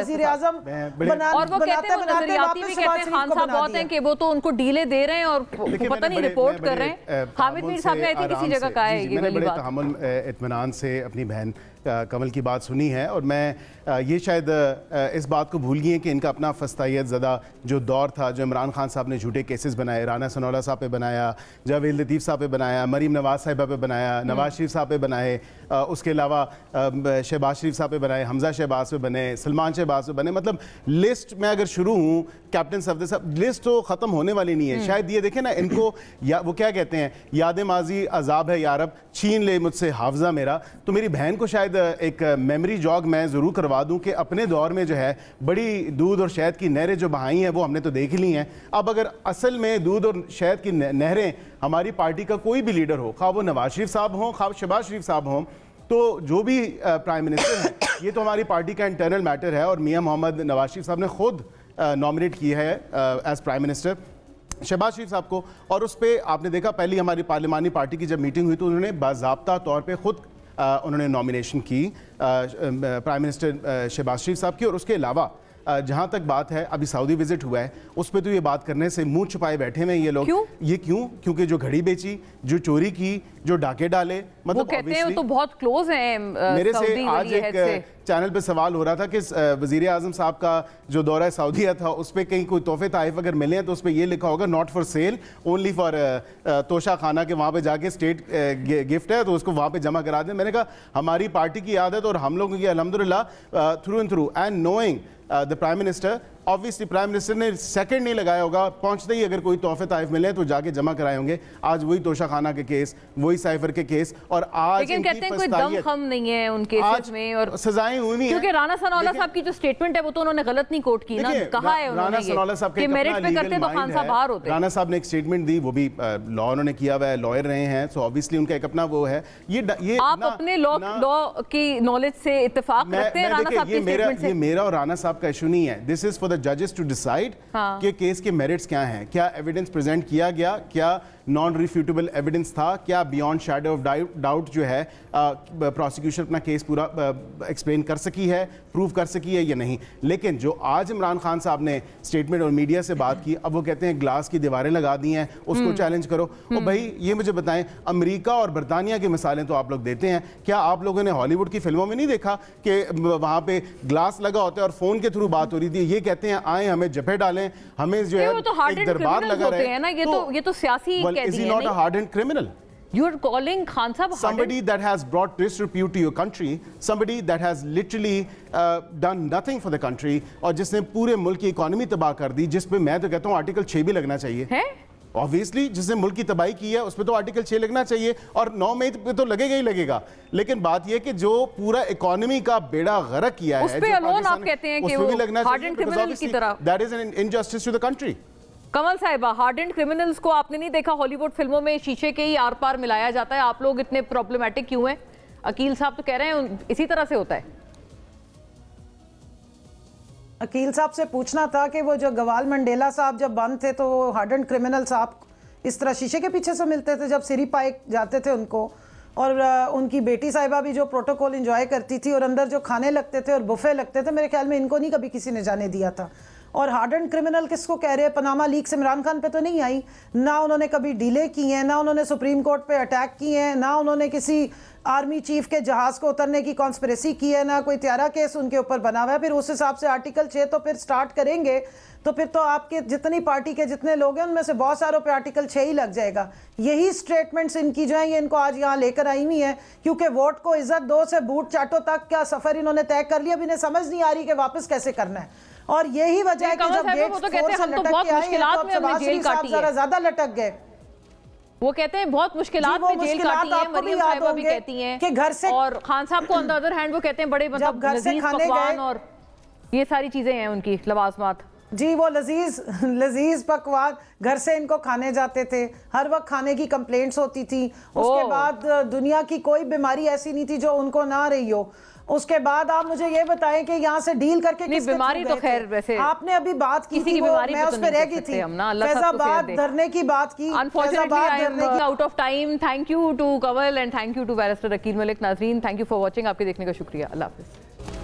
वजीर आजम और वो कहते हैं नजरियाती भी कहते हैं खान साहब बहुत हैं कि वो तो उनको डीले दे रहे हैं और पता नहीं रिपोर्ट कर रहे हैं हामिद मीर साहब कहते हैं किसी जगह का है ये वाली बात इत्मीनान से अपनी बहन कमल की बात सुनी है और मैं ये शायद इस बात को भूल गई हैं कि इनका अपना फस्तायत ज़दा जो दौर था जो इमरान खान साहब ने झूठे केसेस बनाए राना सनौला साहब पे बनाया जावेद लतीफ़ साहब पे बनाया मरीम नवाज़ साहिबा पे बनाया हम्म। नवाज शरीफ साहब पे बनाए उसके अलावा शहबाज शरीफ साहब पे बनाए हमज़ा शहबाज पे बने सलमान शहबाज पे बने मतलब लिस्ट में अगर शुरू हूँ कैप्टन सफदर साहब लिस्ट तो ख़त्म होने वाली नहीं है हम्म। शायद ये देखें ना इनको या वो क्या कहते हैं याद माजी अजाब है यारब छीन ले मुझसे हाफजा मेरा तो मेरी बहन को शायद एक मेमोरी जॉग मैं ज़रूर करवा दूं कि अपने दौर में जो है बड़ी दूध और शहद की नहरें जो बहाई हैं वो हमने तो देख ली हैं अब अगर असल में दूध और शहद की नहरें हमारी पार्टी का कोई भी लीडर हो खा वो नवाज शरीफ साहब हों खा शबाज शरीफ साहब हों तो जो भी प्राइम मिनिस्टर हैं ये तो हमारी पार्टी का इंटरनल मैटर है और मियाँ मोहम्मद नवाज शरीफ साहब ने खुद नॉमिनेट किया है as prime minister Shahbaz Sharif साहब को और उस पर आपने देखा पहली हमारी पार्लिमानी पार्टी की जब मीटिंग हुई तो उन्होंने बाबा तौर पर ख़ुद उन्होंने नॉमिनेशन की प्राइम मिनिस्टर शहबाज शरीफ साहब की और उसके अलावा जहाँ तक बात है अभी सऊदी विजिट हुआ है उस पर तो ये बात करने से मुंह छुपाए बैठे हैं ये लोग क्यों? ये क्यों क्योंकि जो घड़ी बेची जो चोरी की जो डाके डाले मतलब वो कहते हैं वो तो बहुत क्लोज हैं मेरे से आज एक से। चैनल पे सवाल हो रहा था कि वजीर आजम साहब का जो दौरा सऊदीया था उस पर कहीं कोई तोहफे तहफ अगर मिले हैं तो उस पर यह लिखा होगा not for sale only for Toshakhana के वहाँ पे जाके स्टेट गिफ्ट है तो उसको वहाँ पे जमा करा दें मैंने कहा हमारी पार्टी की आदत और हम लोगों की अलहमदिल्ला through and through and knowing Uh, the Prime Minister obviously prime minister ने सेकंड नहीं लगाया होगा पहुंचते ही अगर कोई तोहफे ताइफ मिले तो जाके जमा कराए होंगे आज वही तोशा खाना के केस वही साइफर के केस और आज लेकिन कहते हैं कोई दम खम नहीं है उनके आज में और सजाएं हुई नहीं क्योंकि राणा सनौला साहब की जो स्टेटमेंट है वो तो उन्होंने गलत नहीं कोट की ना राणा सनौला साहब के मेरिट तो साहब ने एक स्टेटमेंट दी वो भी लॉ उन्होंने किया हुआ है लॉयर रहे हैं सो ऑब्वियसली उनका एक अपना वो है ये ये आप अपने लॉ लॉ की नॉलेज से इत्तेफाक रखते हैं राणा साहब की स्टेटमेंट से ये मेरा और राणा साहब का इशू नहीं है दिस इज फॉर द जजेस टू डिसाइड कि केस के मेरिट्स क्या हैं क्या एविडेंस प्रेजेंट किया गया क्या नॉन रिफ्यूटेबल एविडेंस था क्या बियॉन्ड शेडो ऑफ डाउट जो है प्रोसिक्यूशन अपना केस पूरा एक्सप्लेन कर सकी है प्रूव कर सकी है या नहीं लेकिन जो आज इमरान खान साहब ने स्टेटमेंट और मीडिया से बात की अब वो कहते हैं ग्लास की दीवारें लगा दी हैं उसको चैलेंज हम्म। करो और हम्म। भाई ये मुझे बताएं अमरीका और बरतानिया की मिसालें तो आप लोग देते हैं क्या आप लोगों ने हॉलीवुड की फिल्मों में नहीं देखा कि वहाँ पे ग्लास लगा होता है और फोन के थ्रू बात हो रही थी ये कहते हैं आए हमें जफे डालें हमें जो है तो एक दरबार लगा रहे हैं ना ये तो, तो ये तो सियासी is he not a hardened criminal You're calling Khan Sahib somebody that has brought disrepute to your country, somebody that has literally uh, done nothing for the country, और जिसने पूरे मुल्क की इकोनॉमी तबाह कर दी जिस पे मैं तो कहता हूँ आर्टिकल छः भी लगना चाहिए है? ऑब्वियसली जिसने मुल्क की तबाही की है उस पर तो आर्टिकल छः लगना चाहिए और नौ मई पे तो लगेगा ही लगेगा लेकिन बात यह कि जो पूरा इकोनॉमी का बेड़ा गरक किया है that is an injustice to the country. कमल साहिबा हार्डेंड क्रिमिनल्स को आपने नहीं देखा हॉलीवुड फिल्मों में शीशे के ही आर पार मिलाया जाता है आप लोग इतने प्रॉब्लमेटिक क्यों हैं अकील साहब तो कह रहे हैं इसी तरह से होता है अकील साहब से पूछना था कि वो जो गवाल मंडेला साहब जब बंद थे तो वो हार्डेंड क्रिमिनल साहब इस तरह शीशे के पीछे से मिलते थे जब सिरी पाए जाते थे उनको और उनकी बेटी साहिबा भी जो प्रोटोकॉल इंजॉय करती थी और अंदर जो खाने लगते थे और बुफे लगते थे मेरे ख्याल में इनको नहीं कभी किसी ने जाने दिया था और हार्ड एंड क्रिमिनल किसको कह रहे हैं पनामा लीक इमरान खान पे तो नहीं आई ना उन्होंने कभी डीले की हैं ना उन्होंने सुप्रीम कोर्ट पे अटैक किए हैं ना उन्होंने किसी आर्मी चीफ के जहाज़ को उतरने की कॉन्स्परेसी की है ना कोई त्यारा केस उनके ऊपर बना हुआ है फिर उस हिसाब से आर्टिकल छः तो फिर स्टार्ट करेंगे तो फिर तो आपके जितनी पार्टी के जितने लोग हैं उनमें से बहुत सारों पे आर्टिकल छः ही लग जाएगा यही स्टेटमेंट्स इनकी जो है ये इनको आज यहाँ लेकर आई हुई है क्योंकि वोट को इज्जत दो से बूट चाटो तक क्या सफ़र इन्होंने तय कर लिया अब इन्हें समझ नहीं आ रही कि वापस कैसे करना है और यही वजह है कि जब गेट तो कहते हैं हम तो बहुत मुश्किलात तो में हमने जेल ज्यादा लटक गए वो कहते हैं बहुत मुश्किल में घर से और खान साहब को ऑन हैंड वो कहते हैं बड़े मतलब घर से खाने और ये सारी चीजें हैं उनकी लवाजमात जी वो लजीज लजीज पकवान घर से इनको खाने जाते थे हर वक्त खाने की कंप्लेंट्स होती थी उसके बाद दुनिया की कोई बीमारी ऐसी नहीं थी जो उनको ना रही हो उसके बाद आप मुझे ये बताएं कि यहाँ से डील करके किस बीमारी तो खैर वैसे आपने अभी बात की थी बीमारी मैं तो उस पर रह गई थी फैजाबाद धरने की बात की out of time thank you to Kawal and thank you to barrister Aqeel Malik नाजरीन थैंक यू फॉर वॉचिंग आपके देखने का शुक्रिया अल्लाह हाफिज़